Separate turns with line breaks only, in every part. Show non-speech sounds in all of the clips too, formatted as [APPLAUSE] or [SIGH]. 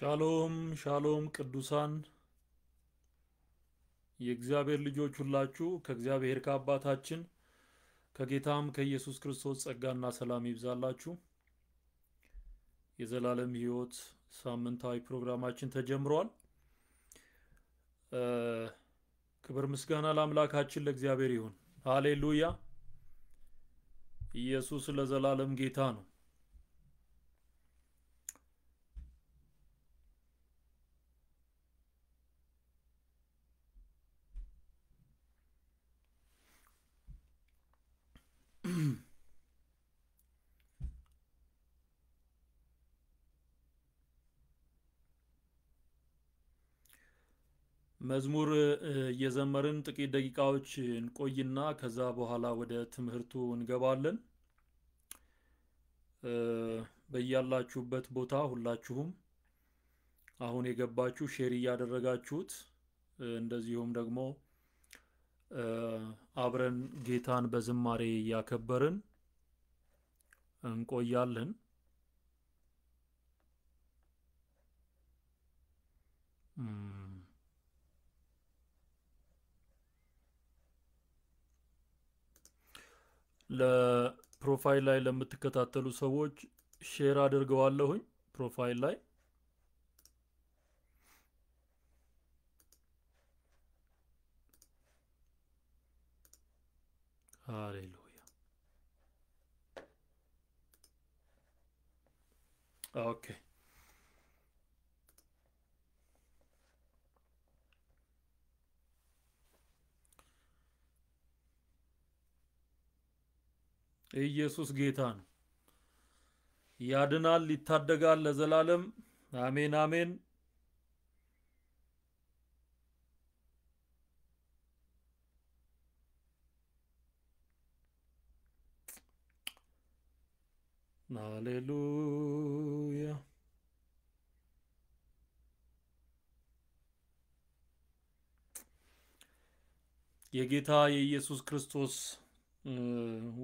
ሻሎም ሻሎም ቅዱሳን የእግዚአብሔር ልጆች ሁላችሁ ከእግዚአብሔር ከአባታችን ከጌታም ከኢየሱስ ክርስቶስ ጸጋና ሰላም ይብዛላችሁ። የዘላለም ሕይወት ሳምንታዊ ፕሮግራማችን ተጀምሯል። ክብር ምስጋና ለአምላካችን ለእግዚአብሔር ይሁን። ሃሌሉያ! ኢየሱስ ለዘላለም ጌታ ነው። መዝሙር እየዘመርን ጥቂት ደቂቃዎች እንቆይና ከዛ በኋላ ወደ ትምህርቱ እንገባለን። በያላችሁበት ቦታ ሁላችሁም አሁን የገባችሁ ሼር እያደረጋችሁት እንደዚሁም ደግሞ አብረን ጌታን በዝማሬ እያከበርን እንቆያለን። Mm. ለፕሮፋይል ላይ ለምትከታተሉ ሰዎች ሼር አድርገዋለሁኝ ፕሮፋይል ላይ ሃሌሉያ ኦኬ ኢየሱስ ጌታ ነው። ያድናል፣ ይታደጋል ለዘላለም አሜን አሜን። ሃሌሉያ የጌታ የኢየሱስ ክርስቶስ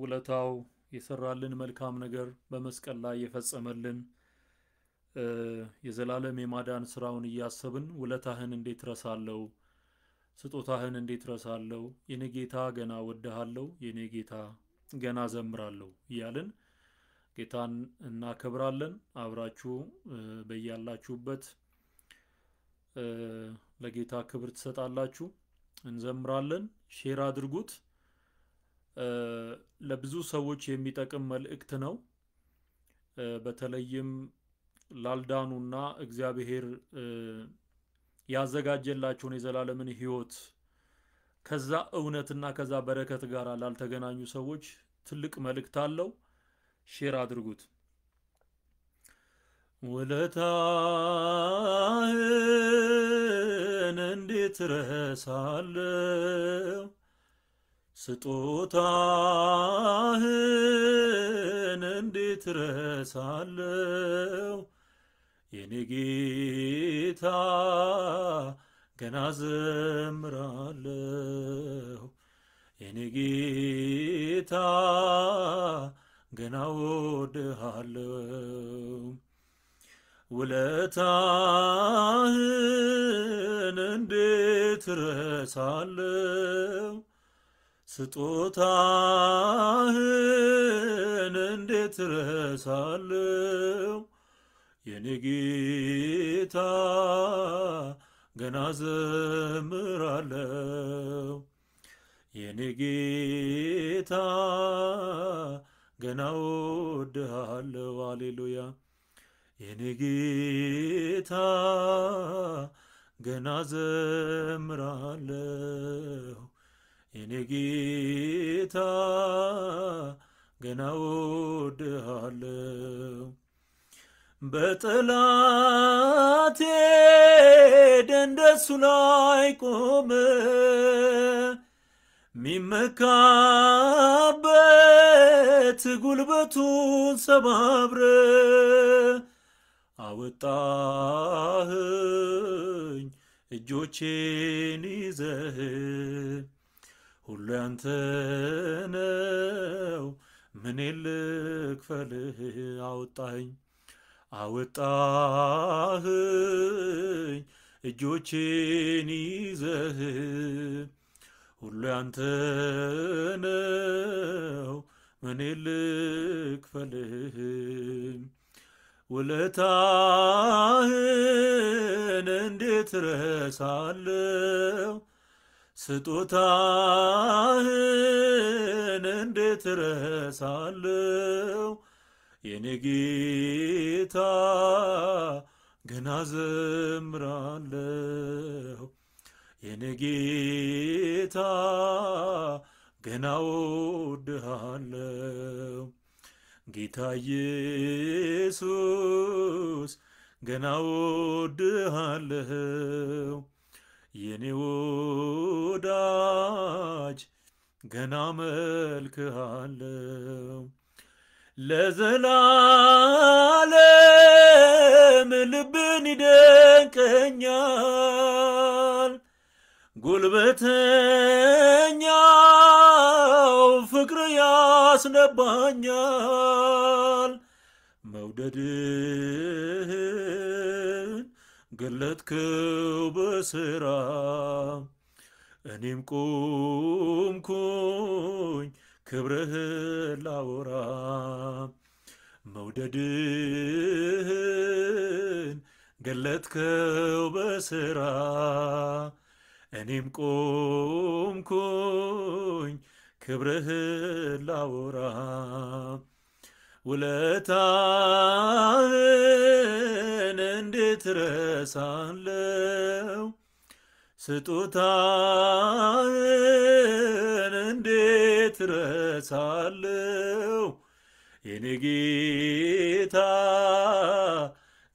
ውለታው የሰራልን መልካም ነገር በመስቀል ላይ የፈጸመልን የዘላለም የማዳን ስራውን እያሰብን ውለታህን እንዴት ረሳለው? ስጦታህን እንዴት ረሳለው? የኔ ጌታ ገና ወድሃለው፣ የኔ ጌታ ገና ዘምራለሁ እያልን ጌታን እናከብራለን። አብራችሁ በያላችሁበት ለጌታ ክብር ትሰጣላችሁ። እንዘምራለን። ሼር አድርጉት። ለብዙ ሰዎች የሚጠቅም መልእክት ነው። በተለይም ላልዳኑና እግዚአብሔር ያዘጋጀላቸውን የዘላለምን ሕይወት ከዛ እውነትና ከዛ በረከት ጋር ላልተገናኙ ሰዎች ትልቅ መልእክት አለው። ሼር አድርጉት። ውለታህን እንዴት ረሳለው ስጦታህን እንዴት ረሳለው? የኔ ጌታ ገና ዘምራለሁ የኔ ጌታ ገና ወድሃለው። ውለታህን እንዴት ረሳለው? ስጦታህን እንዴት ረሳለው የኔ ጌታ ገና ዘምራለው የኔ ጌታ ገና ወድሃለው አሌሉያ የኔ ጌታ ገና ዘምራለሁ የኔ ጌታ ገና ወድሃለው በጠላቴ ደንደሱ ላይ ቆመ ሚመካበት ጉልበቱን ሰባብረ አወጣህኝ እጆቼን ይዘህ ሁሉ ያንተ ነው። ምን ልክፈልህ? አወጣኸኝ አወጣህኝ እጆቼን ይዘህ ሁሉ ያንተ ነው። ምን ልክፈልህ? ውለታህን እንዴት ረሳለው። ስጦታህን እንዴት ረሳለው የኔ ጌታ ገና ዘምራለሁ የኔ ጌታ ገና ወድሃለው ጌታ ኢየሱስ ገና ወድሃለው የኔ ወዳጅ ገና መልክሃለው ለዘላለም ልብን ይደንቀኛል። ጉልበተኛው ፍቅር ያስነባኛል መውደድ ገለጥክው በስራ እኔም ቁምኩኝ ክብርህን ላወራ መውደድህን ገለጥከው በስራ እኔም ቆምኩኝ ክብርህን ላወራ ውለታህን እንዴት ረሳለው? ስጦታህን እንዴት የኔ ጌታ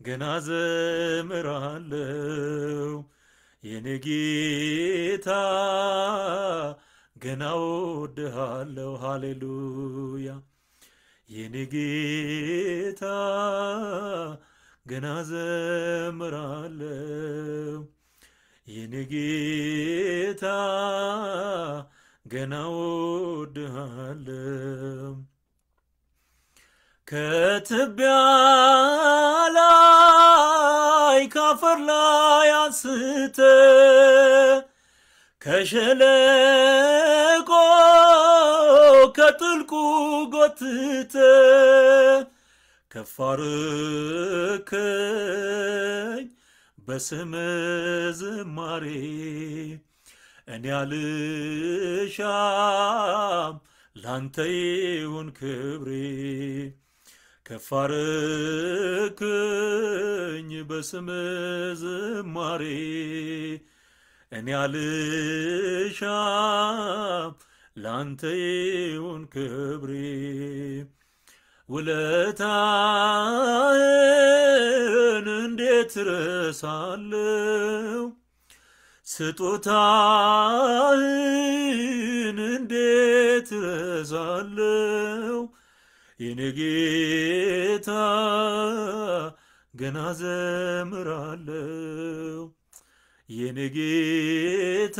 ገና ዘምራለው። የኔ ጌታ ገና ወድሃለው። ሃሌሉያ የኔ ጌታ ገና ዘምራለው የኔ ጌታ ገና ወድሃለው ከትቢያ ላይ ካፈር ላይ አንስተ ከሸለቆ ከጥልቁ ጎትተ ከፋርከኝ በስመ ዝማሬ እኔ አልሻም ላንተ ይሁን ክብሬ ከፋርክኝ በስመ ዝማሬ እኔ አልሻም ላንተ ይሁን ክብሬ ውለታህን እንዴት ረሳለው ስጦታህን እንዴት ረሳለው የኔ ጌታ ገና ዘምራለው የኔ ጌታ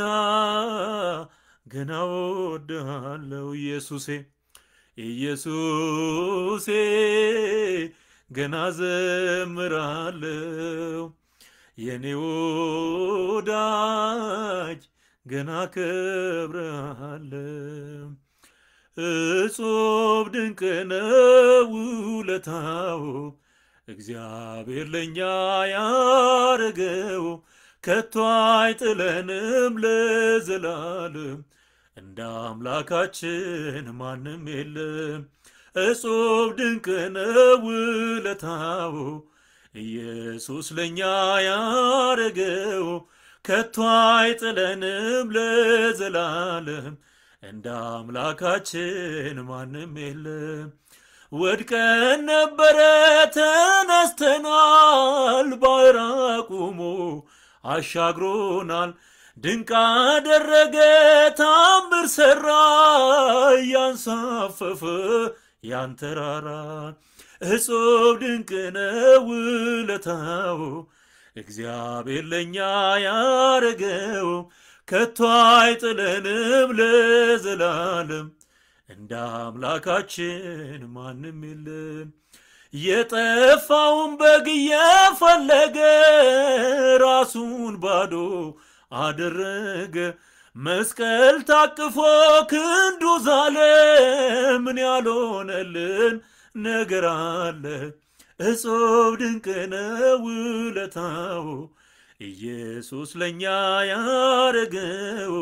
ገና ወድሃለው ኢየሱሴ ኢየሱሴ ገና ዘምራለው የኔ ወዳጅ ገና ከብረሃለው እጹብ ድንቅ ነው ውለታው እግዚአብሔር ለእኛ ያረገው ከቶ አይጥለንም ለዘላለም እንደ አምላካችን ማንም የለም። እጹብ ድንቅ ነው ውለታው ኢየሱስ ለእኛ ያረገው ከቶ አይጥለንም ለዘላለም። እንደ አምላካችን ማንም የለም። ወድቀን ነበረ ተነስተናል፣ ባሕር አቁሞ አሻግሮናል። ድንቅ አደረገ፣ ታምር ሰራ፣ ያንሳፈፈ ያን ተራራ። እጹብ ድንቅ ነው ውለታው እግዚአብሔር ለእኛ ያረገው፣ ከቶ አይጥለንም ለዘላለም እንደ አምላካችን ማንም የለም። የጠፋውን በግ የፈለገ ራሱን ባዶ አደረገ። መስቀል ታቅፎ ክንዱ ዛለ። ምን ያልሆነልን ነገር አለ? እጹብ ድንቅ ነው ውለታው ኢየሱስ ለእኛ ያረገው።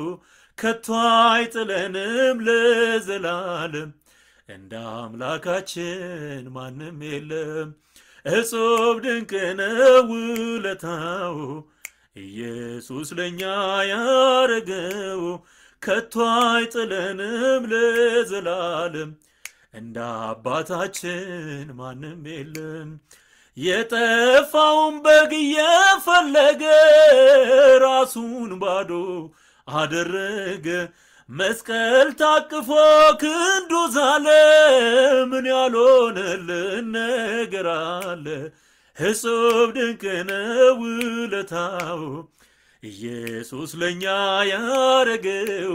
ከቶ አይጥለንም ለዘላለም እንደ አምላካችን ማንም የለም። እጹብ ድንቅ ነው ውለታው ኢየሱስ ለእኛ ያረገው ከቶ አይጥለንም ለዘላለም። እንደ አባታችን ማንም የለም። የጠፋውን በግ የፈለገ ራሱን ባዶ አደረገ። መስቀል ታቅፎ ክንዱ ዛለ። ምን ያልሆነልን ነገር አለ? እጹብ ድንቅ ነው ውለታው ኢየሱስ ለእኛ ያረገው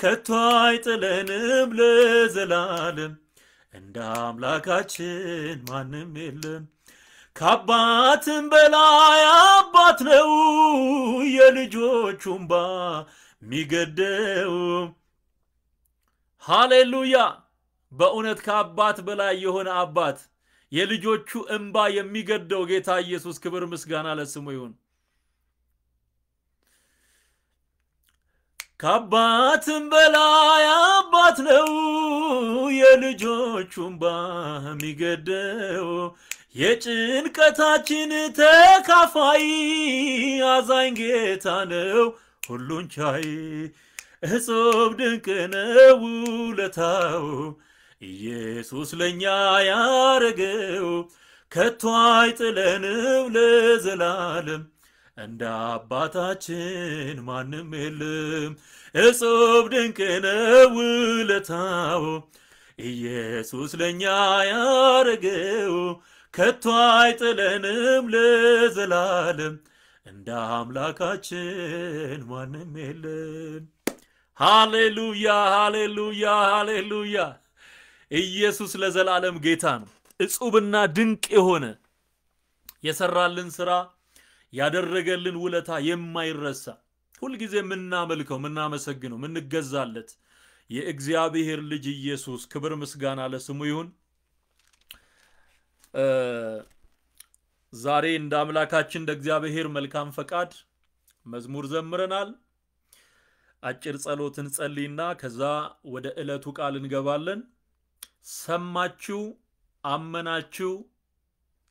ከቶ አይጥለንም ለዘላለም እንደ አምላካችን ማንም የለም ከአባትም በላይ አባት ነው የልጆቹ ሚገደው ሃሌሉያ በእውነት ከአባት በላይ የሆነ አባት የልጆቹ እንባ የሚገደው ጌታ ኢየሱስ ክብር ምስጋና ለስሙ ይሁን። ከአባትም በላይ አባት ነው የልጆቹ እንባ የሚገደው የጭንቀታችን ተካፋይ አዛኝ ጌታ ነው ሁሉን ቻይ እጹብ ድንቅ ነው ውለታው ኢየሱስ ለእኛ ያረገው ከቶ አይጥለንም ለዘላለም እንደ አባታችን ማንም የለም። እጹብ ድንቅ ነው ውለታው ኢየሱስ ለእኛ ያረገው ከቶ አይጥለንም ለዘላለም እንደ አምላካችን ማንም የለም። ሃሌሉያ ሃሌሉያ ሃሌሉያ ኢየሱስ ለዘላለም ጌታ ነው። እጹብና ድንቅ የሆነ የሰራልን ስራ ያደረገልን ውለታ የማይረሳ ሁልጊዜ የምናመልከው የምናመሰግነው የምንገዛለት የእግዚአብሔር ልጅ ኢየሱስ ክብር ምስጋና ለስሙ ይሁን። ዛሬ እንደ አምላካችን እንደ እግዚአብሔር መልካም ፈቃድ መዝሙር ዘምረናል። አጭር ጸሎትን ጸልይና ከዛ ወደ ዕለቱ ቃል እንገባለን። ሰማችሁ፣ አመናችሁ፣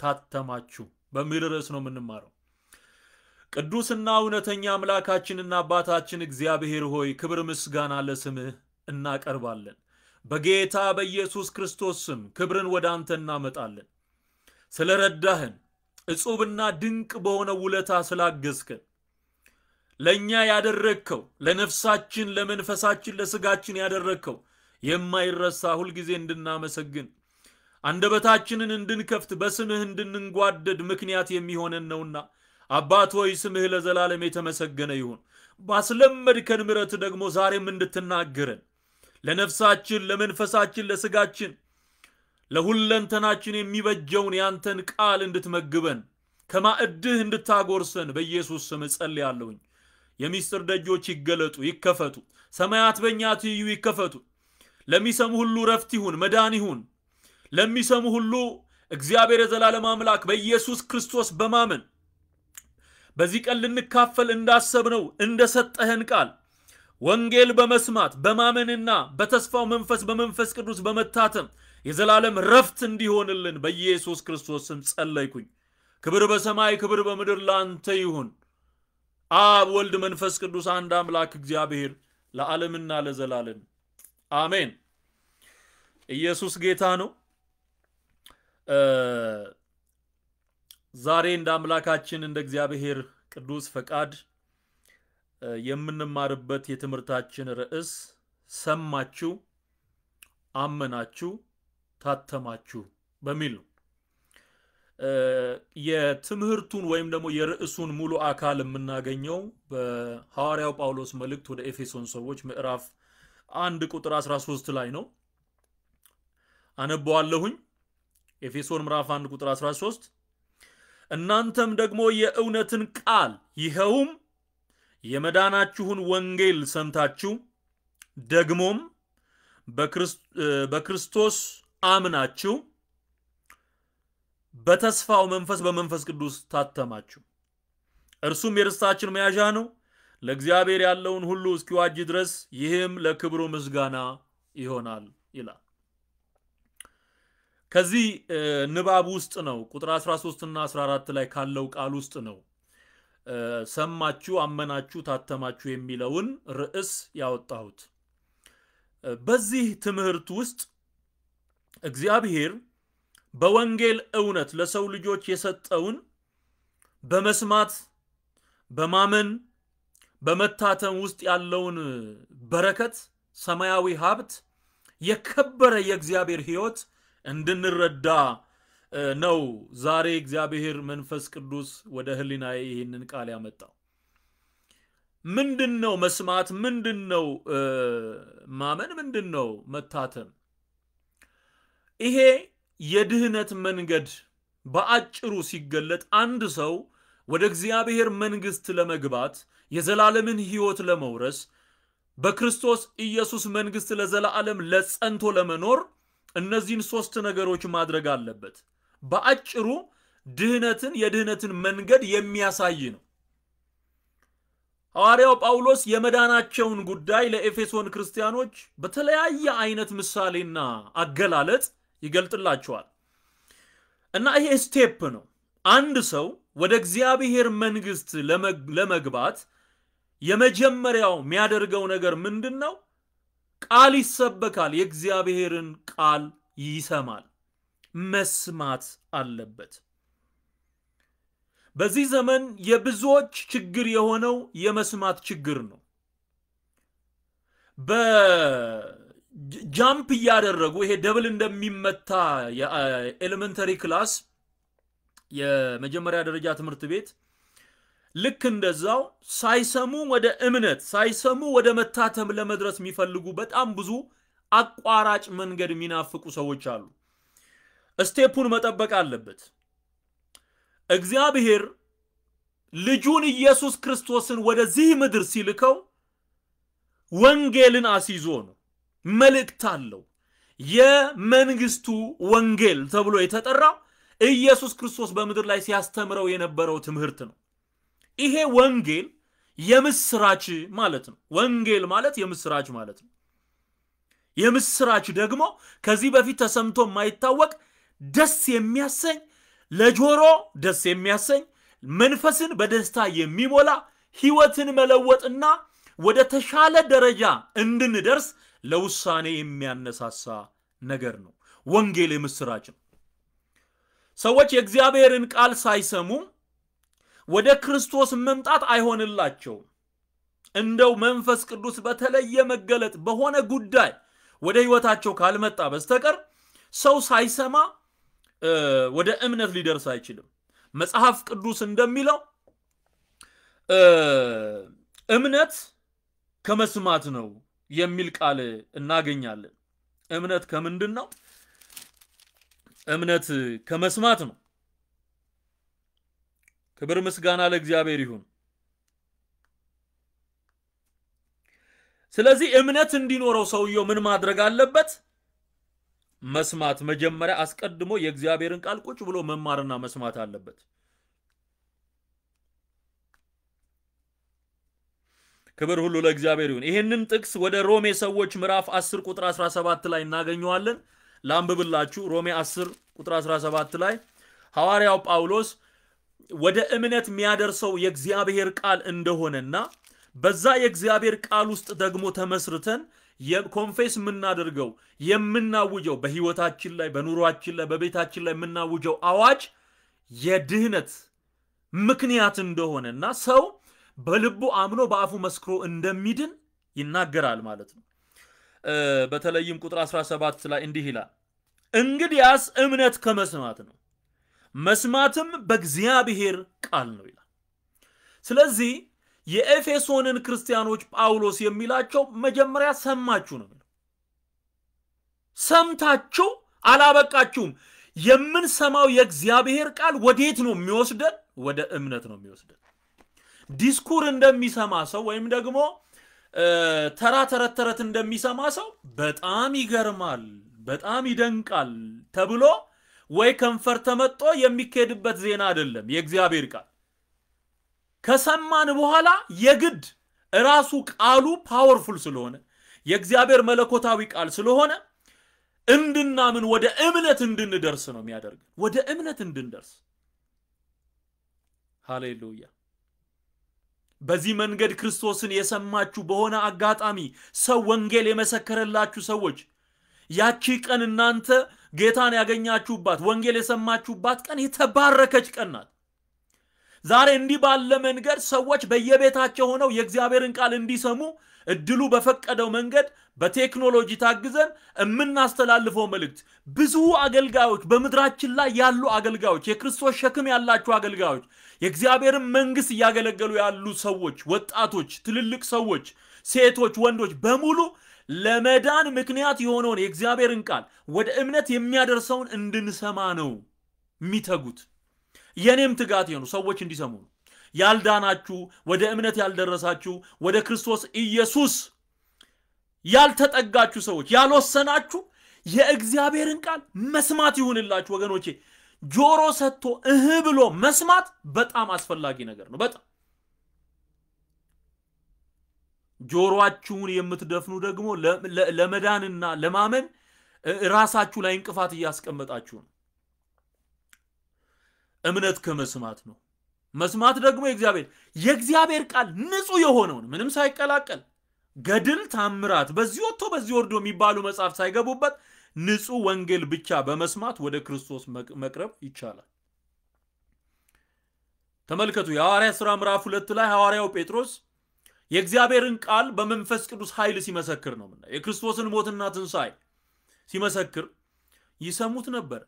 ታተማችሁ በሚል ርዕስ ነው የምንማረው። ቅዱስና እውነተኛ አምላካችንና አባታችን እግዚአብሔር ሆይ ክብር ምስጋና ለስምህ እናቀርባለን። በጌታ በኢየሱስ ክርስቶስ ስም ክብርን ወደ አንተ እናመጣለን። ስለ ረዳህን እጹብና ድንቅ በሆነ ውለታ ስላገዝከን ለእኛ ያደረግከው ለነፍሳችን፣ ለመንፈሳችን፣ ለስጋችን ያደረግከው የማይረሳ ሁልጊዜ እንድናመሰግን አንደበታችንን እንድንከፍት በስምህ እንድንጓደድ ምክንያት የሚሆነን ነውና አባት ሆይ ስምህ ለዘላለም የተመሰገነ ይሁን። ባስለመድከን ምረት ደግሞ ዛሬም እንድትናገረን ለነፍሳችን፣ ለመንፈሳችን፣ ለስጋችን፣ ለሁለንተናችን የሚበጀውን ያንተን ቃል እንድትመግበን ከማዕድህ እንድታጎርሰን በኢየሱስ ስም እጸልያለሁኝ። የሚስጥር ደጆች ይገለጡ ይከፈቱ። ሰማያት በእኛ ትይዩ ይከፈቱ። ለሚሰሙ ሁሉ ረፍት ይሁን፣ መዳን ይሁን። ለሚሰሙ ሁሉ እግዚአብሔር የዘላለም አምላክ በኢየሱስ ክርስቶስ በማመን በዚህ ቀን ልንካፈል እንዳሰብነው እንደሰጠህን ቃል ወንጌል በመስማት በማመንና በተስፋው መንፈስ በመንፈስ ቅዱስ በመታተም የዘላለም ረፍት እንዲሆንልን በኢየሱስ ክርስቶስ ስም ጸለይኩኝ። ክብር በሰማይ ክብር በምድር ላንተ ይሁን። አብ ወልድ፣ መንፈስ ቅዱስ አንድ አምላክ እግዚአብሔር ለዓለምና ለዘላለም አሜን። ኢየሱስ ጌታ ነው። ዛሬ እንደ አምላካችን እንደ እግዚአብሔር ቅዱስ ፈቃድ የምንማርበት የትምህርታችን ርዕስ ሰማችሁ፣ አመናችሁ፣ ታተማችሁ በሚል ነው። የትምህርቱን ወይም ደግሞ የርዕሱን ሙሉ አካል የምናገኘው በሐዋርያው ጳውሎስ መልእክት ወደ ኤፌሶን ሰዎች ምዕራፍ አንድ ቁጥር 13 ላይ ነው። አነበዋለሁኝ። ኤፌሶን ምዕራፍ 1 ቁጥር 13 እናንተም ደግሞ የእውነትን ቃል ይኸውም የመዳናችሁን ወንጌል ሰምታችሁ ደግሞም በክርስቶስ አምናችሁ በተስፋው መንፈስ በመንፈስ ቅዱስ ታተማችሁ። እርሱም የርስታችን መያዣ ነው ለእግዚአብሔር ያለውን ሁሉ እስኪዋጅ ድረስ ይህም ለክብሩ ምስጋና ይሆናል ይላል። ከዚህ ንባብ ውስጥ ነው ቁጥር 13 እና 14 ላይ ካለው ቃል ውስጥ ነው ሰማችሁ፣ አመናችሁ፣ ታተማችሁ የሚለውን ርዕስ ያወጣሁት። በዚህ ትምህርት ውስጥ እግዚአብሔር በወንጌል እውነት ለሰው ልጆች የሰጠውን በመስማት በማመን በመታተም ውስጥ ያለውን በረከት፣ ሰማያዊ ሀብት፣ የከበረ የእግዚአብሔር ህይወት እንድንረዳ ነው። ዛሬ እግዚአብሔር መንፈስ ቅዱስ ወደ ህሊና ይህንን ቃል ያመጣው ምንድን ነው? መስማት ምንድን ነው? ማመን ምንድን ነው? መታተም ይሄ የድህነት መንገድ በአጭሩ ሲገለጥ አንድ ሰው ወደ እግዚአብሔር መንግስት ለመግባት የዘላለምን ሕይወት ለመውረስ በክርስቶስ ኢየሱስ መንግሥት ለዘላለም ለጸንቶ ለመኖር እነዚህን ሶስት ነገሮች ማድረግ አለበት። በአጭሩ ድህነትን የድህነትን መንገድ የሚያሳይ ነው። ሐዋርያው ጳውሎስ የመዳናቸውን ጉዳይ ለኤፌሶን ክርስቲያኖች በተለያየ አይነት ምሳሌና አገላለጥ ይገልጥላቸዋል እና ይሄ ስቴፕ ነው። አንድ ሰው ወደ እግዚአብሔር መንግሥት ለመግባት የመጀመሪያው የሚያደርገው ነገር ምንድን ነው? ቃል ይሰበካል። የእግዚአብሔርን ቃል ይሰማል። መስማት አለበት። በዚህ ዘመን የብዙዎች ችግር የሆነው የመስማት ችግር ነው። በጃምፕ እያደረጉ ይሄ ደብል እንደሚመታ የኤሌመንተሪ ክላስ የመጀመሪያ ደረጃ ትምህርት ቤት ልክ እንደዛው ሳይሰሙ ወደ እምነት ሳይሰሙ ወደ መታተም ለመድረስ የሚፈልጉ በጣም ብዙ አቋራጭ መንገድ የሚናፍቁ ሰዎች አሉ። ስቴፑን መጠበቅ አለበት። እግዚአብሔር ልጁን ኢየሱስ ክርስቶስን ወደዚህ ምድር ሲልከው ወንጌልን አስይዞ ነው። መልእክት አለው። የመንግስቱ ወንጌል ተብሎ የተጠራ ኢየሱስ ክርስቶስ በምድር ላይ ሲያስተምረው የነበረው ትምህርት ነው። ይሄ ወንጌል የምስራች ማለት ነው። ወንጌል ማለት የምስራች ማለት ነው። የምስራች ደግሞ ከዚህ በፊት ተሰምቶ የማይታወቅ ደስ የሚያሰኝ ለጆሮ ደስ የሚያሰኝ መንፈስን በደስታ የሚሞላ ህይወትን መለወጥና ወደ ተሻለ ደረጃ እንድንደርስ ለውሳኔ የሚያነሳሳ ነገር ነው። ወንጌል የምስራች ነው። ሰዎች የእግዚአብሔርን ቃል ሳይሰሙ ወደ ክርስቶስ መምጣት አይሆንላቸውም። እንደው መንፈስ ቅዱስ በተለየ መገለጥ በሆነ ጉዳይ ወደ ህይወታቸው ካልመጣ በስተቀር ሰው ሳይሰማ ወደ እምነት ሊደርስ አይችልም። መጽሐፍ ቅዱስ እንደሚለው እምነት ከመስማት ነው የሚል ቃል እናገኛለን። እምነት ከምንድን ነው? እምነት ከመስማት ነው። ክብር ምስጋና ለእግዚአብሔር ይሁን። ስለዚህ እምነት እንዲኖረው ሰውየው ምን ማድረግ አለበት? መስማት። መጀመሪያ አስቀድሞ የእግዚአብሔርን ቃል ቁጭ ብሎ መማርና መስማት አለበት። ክብር ሁሉ ለእግዚአብሔር ይሁን። ይህንን ጥቅስ ወደ ሮሜ ሰዎች ምዕራፍ 10 ቁጥር 17 ላይ እናገኘዋለን። ላንብብላችሁ። ሮሜ 10 ቁጥር 17 ላይ ሐዋርያው ጳውሎስ ወደ እምነት የሚያደርሰው የእግዚአብሔር ቃል እንደሆነና በዛ የእግዚአብሔር ቃል ውስጥ ደግሞ ተመስርተን ኮንፌስ የምናደርገው የምናውጀው በህይወታችን ላይ በኑሯችን ላይ በቤታችን ላይ የምናውጀው አዋጅ የድህነት ምክንያት እንደሆነና ሰው በልቡ አምኖ በአፉ መስክሮ እንደሚድን ይናገራል ማለት ነው። በተለይም ቁጥር 17 ላይ እንዲህ ይላል፣ እንግዲያስ እምነት ከመስማት ነው መስማትም በእግዚአብሔር ቃል ነው ይላል። ስለዚህ የኤፌሶንን ክርስቲያኖች ጳውሎስ የሚላቸው መጀመሪያ ሰማችሁ ነው የሚለው። ሰምታችሁ አላበቃችሁም። የምንሰማው የእግዚአብሔር ቃል ወዴት ነው የሚወስደን? ወደ እምነት ነው የሚወስደን። ዲስኩር እንደሚሰማ ሰው ወይም ደግሞ ተራ ተረት ተረት እንደሚሰማ ሰው በጣም ይገርማል፣ በጣም ይደንቃል ተብሎ ወይ ከንፈር ተመጦ የሚካሄድበት ዜና አይደለም የእግዚአብሔር ቃል። ከሰማን በኋላ የግድ ራሱ ቃሉ ፓወርፉል ስለሆነ የእግዚአብሔር መለኮታዊ ቃል ስለሆነ እንድናምን ወደ እምነት እንድንደርስ ነው የሚያደርገን። ወደ እምነት እንድንደርስ ሃሌሉያ። በዚህ መንገድ ክርስቶስን የሰማችሁ በሆነ አጋጣሚ ሰው ወንጌል የመሰከረላችሁ ሰዎች ያቺ ቀን እናንተ ጌታን ያገኛችሁባት ወንጌል የሰማችሁባት ቀን የተባረከች ቀን ናት። ዛሬ እንዲህ ባለ መንገድ ሰዎች በየቤታቸው ሆነው የእግዚአብሔርን ቃል እንዲሰሙ እድሉ በፈቀደው መንገድ በቴክኖሎጂ ታግዘን የምናስተላልፈው መልእክት ብዙ አገልጋዮች በምድራችን ላይ ያሉ አገልጋዮች፣ የክርስቶስ ሸክም ያላቸው አገልጋዮች፣ የእግዚአብሔርን መንግስት እያገለገሉ ያሉ ሰዎች፣ ወጣቶች፣ ትልልቅ ሰዎች፣ ሴቶች፣ ወንዶች በሙሉ ለመዳን ምክንያት የሆነውን የእግዚአብሔርን ቃል ወደ እምነት የሚያደርሰውን እንድንሰማ ነው የሚተጉት። የእኔም ትጋት የኑ ሰዎች እንዲሰሙ ነው። ያልዳናችሁ፣ ወደ እምነት ያልደረሳችሁ፣ ወደ ክርስቶስ ኢየሱስ ያልተጠጋችሁ ሰዎች፣ ያልወሰናችሁ የእግዚአብሔርን ቃል መስማት ይሁንላችሁ ወገኖቼ። ጆሮ ሰጥቶ እህ ብሎ መስማት በጣም አስፈላጊ ነገር ነው። በጣም ጆሮአችሁን የምትደፍኑ ደግሞ ለመዳንና ለማመን ራሳችሁ ላይ እንቅፋት እያስቀመጣችሁ ነው። እምነት ከመስማት ነው። መስማት ደግሞ የእግዚአብሔር የእግዚአብሔር ቃል ንጹህ የሆነውን ምንም ሳይቀላቀል ገድል፣ ታምራት በዚህ ወጥቶ በዚህ ወርዶ የሚባሉ መጽሐፍ ሳይገቡበት ንጹህ ወንጌል ብቻ በመስማት ወደ ክርስቶስ መቅረብ ይቻላል። ተመልከቱ የሐዋርያ ሥራ ምዕራፍ ሁለት ላይ ሐዋርያው ጴጥሮስ የእግዚአብሔርን ቃል በመንፈስ ቅዱስ ኃይል ሲመሰክር ነው ምና የክርስቶስን ሞትና ትንሣኤ ሲመሰክር ይሰሙት ነበር።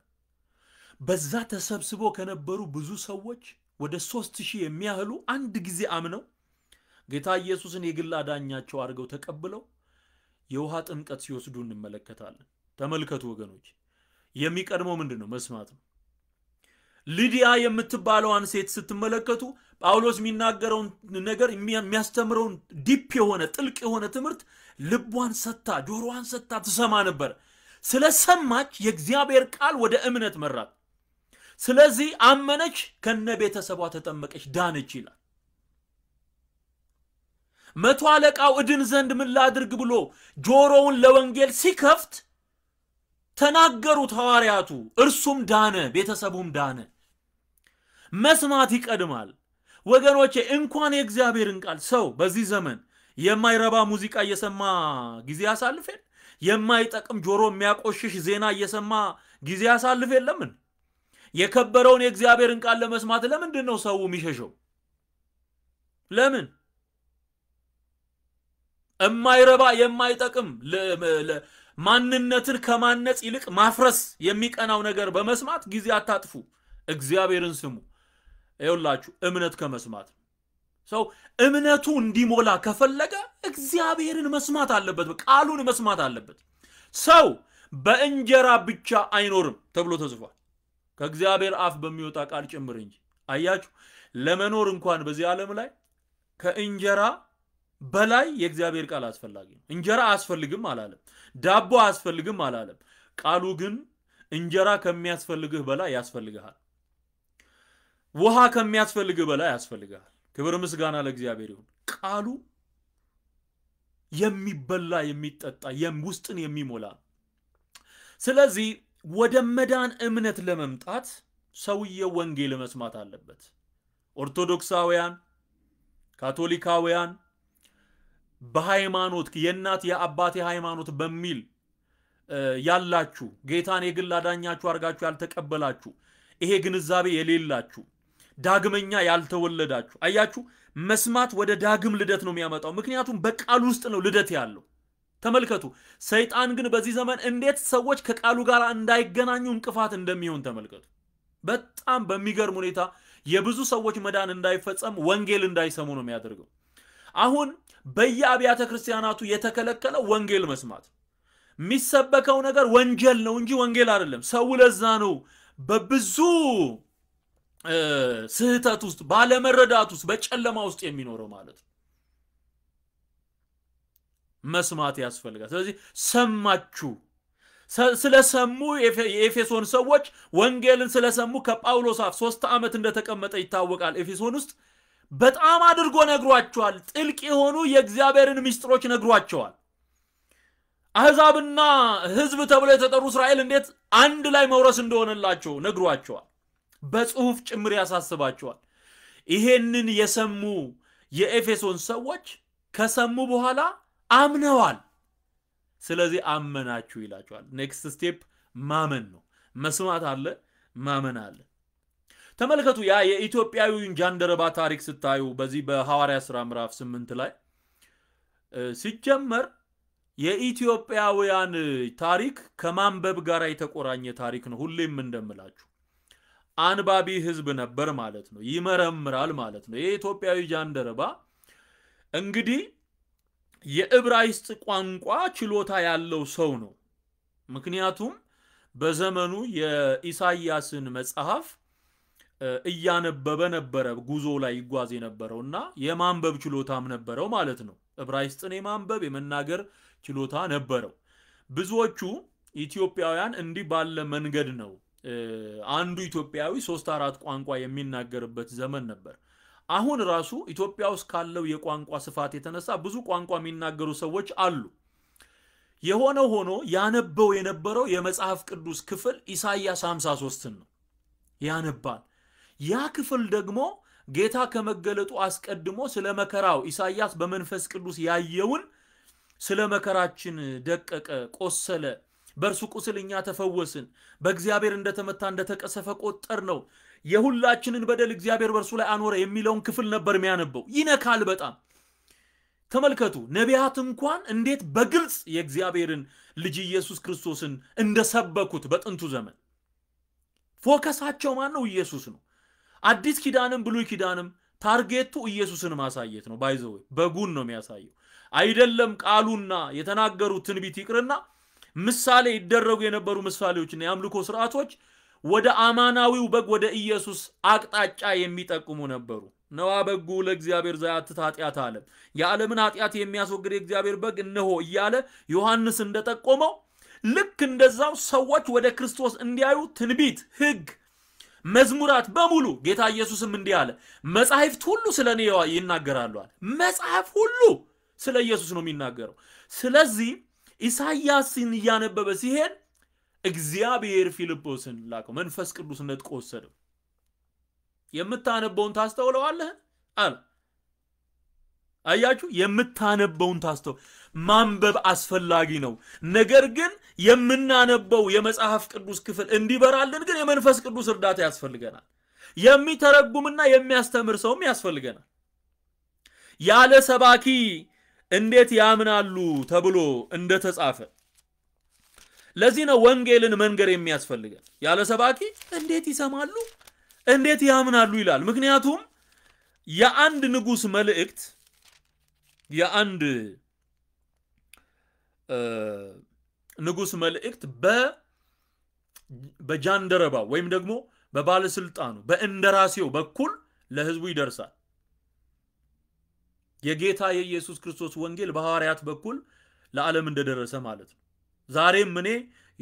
በዛ ተሰብስቦ ከነበሩ ብዙ ሰዎች ወደ ሶስት ሺህ የሚያህሉ አንድ ጊዜ አምነው ጌታ ኢየሱስን የግል አዳኛቸው አድርገው ተቀብለው የውሃ ጥምቀት ሲወስዱ እንመለከታለን። ተመልከቱ ወገኖች፣ የሚቀድመው ምንድን ነው? መስማት ነው። ሊዲያ የምትባለዋን ሴት ስትመለከቱ ጳውሎስ የሚናገረውን ነገር የሚያስተምረውን ዲፕ የሆነ ጥልቅ የሆነ ትምህርት ልቧን ሰታ ጆሮዋን ሰታ ትሰማ ነበር። ስለሰማች የእግዚአብሔር ቃል ወደ እምነት መራት። ስለዚህ አመነች፣ ከነ ቤተሰቧ ተጠመቀች፣ ዳነች ይላል። መቶ አለቃው እድን ዘንድ ምን ላድርግ ብሎ ጆሮውን ለወንጌል ሲከፍት ተናገሩት ሐዋርያቱ፣ እርሱም ዳነ፣ ቤተሰቡም ዳነ። መስማት ይቀድማል። ወገኖቼ እንኳን የእግዚአብሔርን ቃል ሰው በዚህ ዘመን የማይረባ ሙዚቃ እየሰማ ጊዜ ያሳልፌን የማይጠቅም ጆሮ የሚያቆሽሽ ዜና እየሰማ ጊዜ ያሳልፍ የለምን? የከበረውን የእግዚአብሔርን ቃል ለመስማት ለምንድን ነው ሰው የሚሸሸው? ለምን የማይረባ የማይጠቅም ማንነትን ከማነጽ ይልቅ ማፍረስ የሚቀናው ነገር በመስማት ጊዜ አታጥፉ። እግዚአብሔርን ስሙ። ይኸውላችሁ እምነት ከመስማት ሰው እምነቱ እንዲሞላ ከፈለገ እግዚአብሔርን መስማት አለበት፣ ቃሉን መስማት አለበት። ሰው በእንጀራ ብቻ አይኖርም ተብሎ ተጽፏል፣ ከእግዚአብሔር አፍ በሚወጣ ቃል ጭምር እንጂ። አያችሁ፣ ለመኖር እንኳን በዚህ ዓለም ላይ ከእንጀራ በላይ የእግዚአብሔር ቃል አስፈላጊ ነው። እንጀራ አያስፈልግም አላለም፣ ዳቦ አያስፈልግም አላለም። ቃሉ ግን እንጀራ ከሚያስፈልግህ በላይ ያስፈልግሃል። ውሃ ከሚያስፈልግ በላይ ያስፈልጋል። ክብር ምስጋና ለእግዚአብሔር ይሁን። ቃሉ የሚበላ የሚጠጣ ውስጥን የሚሞላ ስለዚህ ወደ መዳን እምነት ለመምጣት ሰውየው ወንጌል መስማት አለበት። ኦርቶዶክሳውያን፣ ካቶሊካውያን በሃይማኖት የእናት የአባቴ ሃይማኖት በሚል ያላችሁ ጌታን የግል አዳኛችሁ አድርጋችሁ ያልተቀበላችሁ ይሄ ግንዛቤ የሌላችሁ ዳግመኛ ያልተወለዳችሁ። አያችሁ፣ መስማት ወደ ዳግም ልደት ነው የሚያመጣው። ምክንያቱም በቃሉ ውስጥ ነው ልደት ያለው። ተመልከቱ። ሰይጣን ግን በዚህ ዘመን እንዴት ሰዎች ከቃሉ ጋር እንዳይገናኙ እንቅፋት እንደሚሆን ተመልከቱ። በጣም በሚገርም ሁኔታ የብዙ ሰዎች መዳን እንዳይፈጸም ወንጌል እንዳይሰሙ ነው የሚያደርገው። አሁን በየአብያተ ክርስቲያናቱ የተከለከለ ወንጌል መስማት የሚሰበከው ነገር ወንጀል ነው እንጂ ወንጌል አይደለም። ሰው ለዛ ነው በብዙ ስህተት ውስጥ ባለመረዳት ውስጥ በጨለማ ውስጥ የሚኖረው ማለት ነው። መስማት ያስፈልጋል። ስለዚህ ሰማችሁ። ስለሰሙ የኤፌሶን ሰዎች ወንጌልን ስለሰሙ ከጳውሎስ አፍ ሶስት ዓመት እንደተቀመጠ ይታወቃል። ኤፌሶን ውስጥ በጣም አድርጎ ነግሯቸዋል። ጥልቅ የሆኑ የእግዚአብሔርን ምስጢሮች ነግሯቸዋል። አሕዛብና ሕዝብ ተብሎ የተጠሩ እስራኤል እንዴት አንድ ላይ መውረስ እንደሆነላቸው ነግሯቸዋል። በጽሁፍ ጭምር ያሳስባቸዋል። ይሄንን የሰሙ የኤፌሶን ሰዎች ከሰሙ በኋላ አምነዋል። ስለዚህ አመናችሁ ይላቸዋል። ኔክስት ስቴፕ ማመን ነው። መስማት አለ፣ ማመን አለ። ተመልከቱ፣ ያ የኢትዮጵያዊውን ጃንደረባ ታሪክ ስታዩ በዚህ በሐዋርያ ሥራ ምዕራፍ ስምንት ላይ ሲጀመር የኢትዮጵያውያን ታሪክ ከማንበብ ጋር የተቆራኘ ታሪክ ነው። ሁሌም እንደምላችሁ አንባቢ ህዝብ ነበር ማለት ነው። ይመረምራል ማለት ነው። የኢትዮጵያዊ ጃንደረባ እንግዲህ የዕብራይስጥ ቋንቋ ችሎታ ያለው ሰው ነው። ምክንያቱም በዘመኑ የኢሳያስን መጽሐፍ እያነበበ ነበረ ጉዞ ላይ ይጓዝ የነበረው እና የማንበብ ችሎታም ነበረው ማለት ነው። ዕብራይስጥን የማንበብ የመናገር ችሎታ ነበረው። ብዙዎቹ ኢትዮጵያውያን እንዲህ ባለ መንገድ ነው አንዱ ኢትዮጵያዊ ሶስት አራት ቋንቋ የሚናገርበት ዘመን ነበር። አሁን ራሱ ኢትዮጵያ ውስጥ ካለው የቋንቋ ስፋት የተነሳ ብዙ ቋንቋ የሚናገሩ ሰዎች አሉ። የሆነ ሆኖ ያነበው የነበረው የመጽሐፍ ቅዱስ ክፍል ኢሳይያስ 53 ነው ያነባል። ያ ክፍል ደግሞ ጌታ ከመገለጡ አስቀድሞ ስለ መከራው ኢሳይያስ በመንፈስ ቅዱስ ያየውን ስለ መከራችን ደቀቀ፣ ቆሰለ በእርሱ ቁስል እኛ ተፈወስን፣ በእግዚአብሔር እንደተመታ እንደተቀሰፈ ቆጠር ነው፣ የሁላችንን በደል እግዚአብሔር በእርሱ ላይ አኖረ የሚለውን ክፍል ነበር የሚያነበው። ይነካል በጣም ተመልከቱ። ነቢያት እንኳን እንዴት በግልጽ የእግዚአብሔርን ልጅ ኢየሱስ ክርስቶስን እንደሰበኩት በጥንቱ ዘመን ፎከሳቸው ማን ነው? ኢየሱስ ነው። አዲስ ኪዳንም ብሉይ ኪዳንም ታርጌቱ ኢየሱስን ማሳየት ነው። ባይዘወይ በጉን ነው የሚያሳየው አይደለም። ቃሉና የተናገሩት ትንቢት ይቅርና ምሳሌ ይደረጉ የነበሩ ምሳሌዎችና የአምልኮ ስርዓቶች ወደ አማናዊው በግ ወደ ኢየሱስ አቅጣጫ የሚጠቁሙ ነበሩ። ነዋ በጉ ለእግዚአብሔር ዘያትት ኃጢአት አለ። የዓለምን ኃጢአት የሚያስወግድ የእግዚአብሔር በግ እነሆ እያለ ዮሐንስ እንደጠቆመው ልክ እንደዛው ሰዎች ወደ ክርስቶስ እንዲያዩ ትንቢት፣ ህግ፣ መዝሙራት በሙሉ ጌታ ኢየሱስም እንዲህ አለ፣ መጽሐፍት ሁሉ ስለ እኔ ይናገራሉ አለ። መጽሐፍ ሁሉ ስለ ኢየሱስ ነው የሚናገረው። ስለዚህ ኢሳይያስን እያነበበ ሲሄድ እግዚአብሔር ፊልጶስን ላከው፣ መንፈስ ቅዱስ ነጥቆ ወሰደው። የምታነበውን ታስተውለዋለህ አለ። አያችሁ፣ የምታነበውን ታስተው ማንበብ አስፈላጊ ነው። ነገር ግን የምናነበው የመጽሐፍ ቅዱስ ክፍል እንዲበራልን ግን የመንፈስ ቅዱስ እርዳታ ያስፈልገናል። የሚተረጉምና የሚያስተምር ሰውም ያስፈልገናል። ያለ ሰባኪ እንዴት ያምናሉ ተብሎ እንደተጻፈ ለዚህ ነው ወንጌልን መንገር የሚያስፈልገን። ያለ ሰባኪ እንዴት ይሰማሉ፣ እንዴት ያምናሉ ይላል። ምክንያቱም የአንድ ንጉሥ መልእክት የአንድ ንጉሥ መልእክት በጃንደረባው ወይም ደግሞ በባለስልጣኑ በእንደራሴው በኩል ለህዝቡ ይደርሳል። የጌታ የኢየሱስ ክርስቶስ ወንጌል በሐዋርያት በኩል ለዓለም እንደደረሰ ማለት ነው። ዛሬም እኔ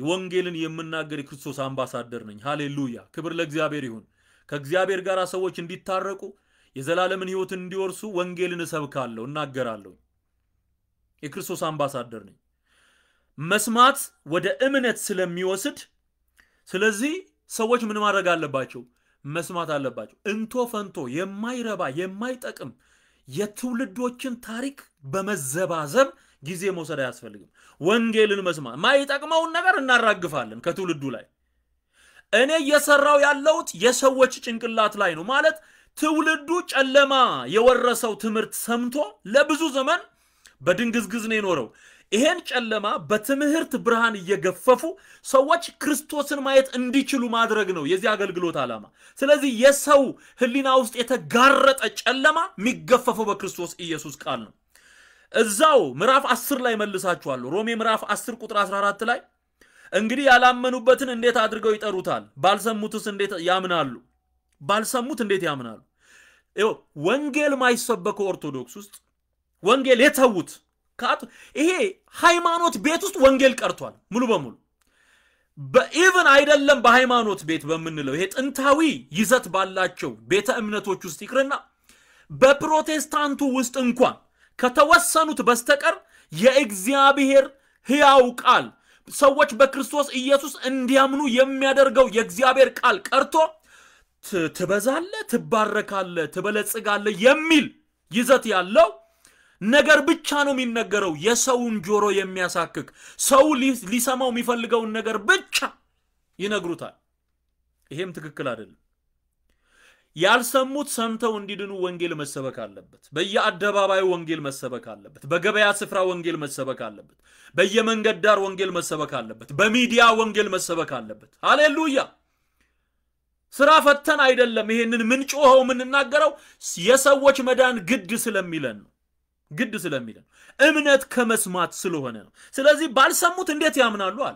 ወንጌልን የምናገር የክርስቶስ አምባሳደር ነኝ። ሃሌሉያ! ክብር ለእግዚአብሔር ይሁን። ከእግዚአብሔር ጋር ሰዎች እንዲታረቁ የዘላለምን ሕይወት እንዲወርሱ ወንጌልን እሰብካለሁ፣ እናገራለሁ። የክርስቶስ አምባሳደር ነኝ። መስማት ወደ እምነት ስለሚወስድ፣ ስለዚህ ሰዎች ምን ማድረግ አለባቸው? መስማት አለባቸው። እንቶ ፈንቶ የማይረባ የማይጠቅም የትውልዶችን ታሪክ በመዘባዘብ ጊዜ መውሰድ አያስፈልግም። ወንጌልን መስማት ማይጠቅመውን ነገር እናራግፋለን ከትውልዱ ላይ። እኔ እየሰራው ያለሁት የሰዎች ጭንቅላት ላይ ነው ማለት ትውልዱ ጨለማ የወረሰው ትምህርት ሰምቶ ለብዙ ዘመን በድንግዝግዝ ነው የኖረው። ይሄን ጨለማ በትምህርት ብርሃን እየገፈፉ ሰዎች ክርስቶስን ማየት እንዲችሉ ማድረግ ነው የዚህ አገልግሎት ዓላማ። ስለዚህ የሰው ሕሊና ውስጥ የተጋረጠ ጨለማ የሚገፈፈው በክርስቶስ ኢየሱስ ቃል ነው። እዛው ምዕራፍ 10 ላይ መልሳችኋለሁ። ሮሜ ምዕራፍ 10 ቁጥር 14 ላይ እንግዲህ ያላመኑበትን እንዴት አድርገው ይጠሩታል? ባልሰሙትስ እንዴት ያምናሉ? ባልሰሙት እንዴት ያምናሉ? ወንጌል ማይሰበከው ኦርቶዶክስ ውስጥ ወንጌል የተዉት ይሄ ሃይማኖት ቤት ውስጥ ወንጌል ቀርቷል ሙሉ በሙሉ በኢቨን አይደለም በሃይማኖት ቤት በምንለው ይሄ ጥንታዊ ይዘት ባላቸው ቤተ እምነቶች ውስጥ ይቅርና በፕሮቴስታንቱ ውስጥ እንኳን ከተወሰኑት በስተቀር የእግዚአብሔር ሕያው ቃል ሰዎች በክርስቶስ ኢየሱስ እንዲያምኑ የሚያደርገው የእግዚአብሔር ቃል ቀርቶ ትበዛለ፣ ትባረካለ፣ ትበለጽጋለ የሚል ይዘት ያለው ነገር ብቻ ነው የሚነገረው። የሰውን ጆሮ የሚያሳክክ ሰው ሊሰማው የሚፈልገውን ነገር ብቻ ይነግሩታል። ይሄም ትክክል አይደለም። ያልሰሙት ሰምተው እንዲድኑ ወንጌል መሰበክ አለበት። በየአደባባዩ ወንጌል መሰበክ አለበት። በገበያ ስፍራ ወንጌል መሰበክ አለበት። በየመንገድ ዳር ወንጌል መሰበክ አለበት። በሚዲያ ወንጌል መሰበክ አለበት። ሃሌሉያ! ስራ ፈተን አይደለም። ይሄንን ምንጮኸው የምንናገረው የሰዎች መዳን ግድ ስለሚለን ነው። ግድ ስለሚል ነው። እምነት ከመስማት ስለሆነ ነው። ስለዚህ ባልሰሙት እንዴት ያምናሉ አለ።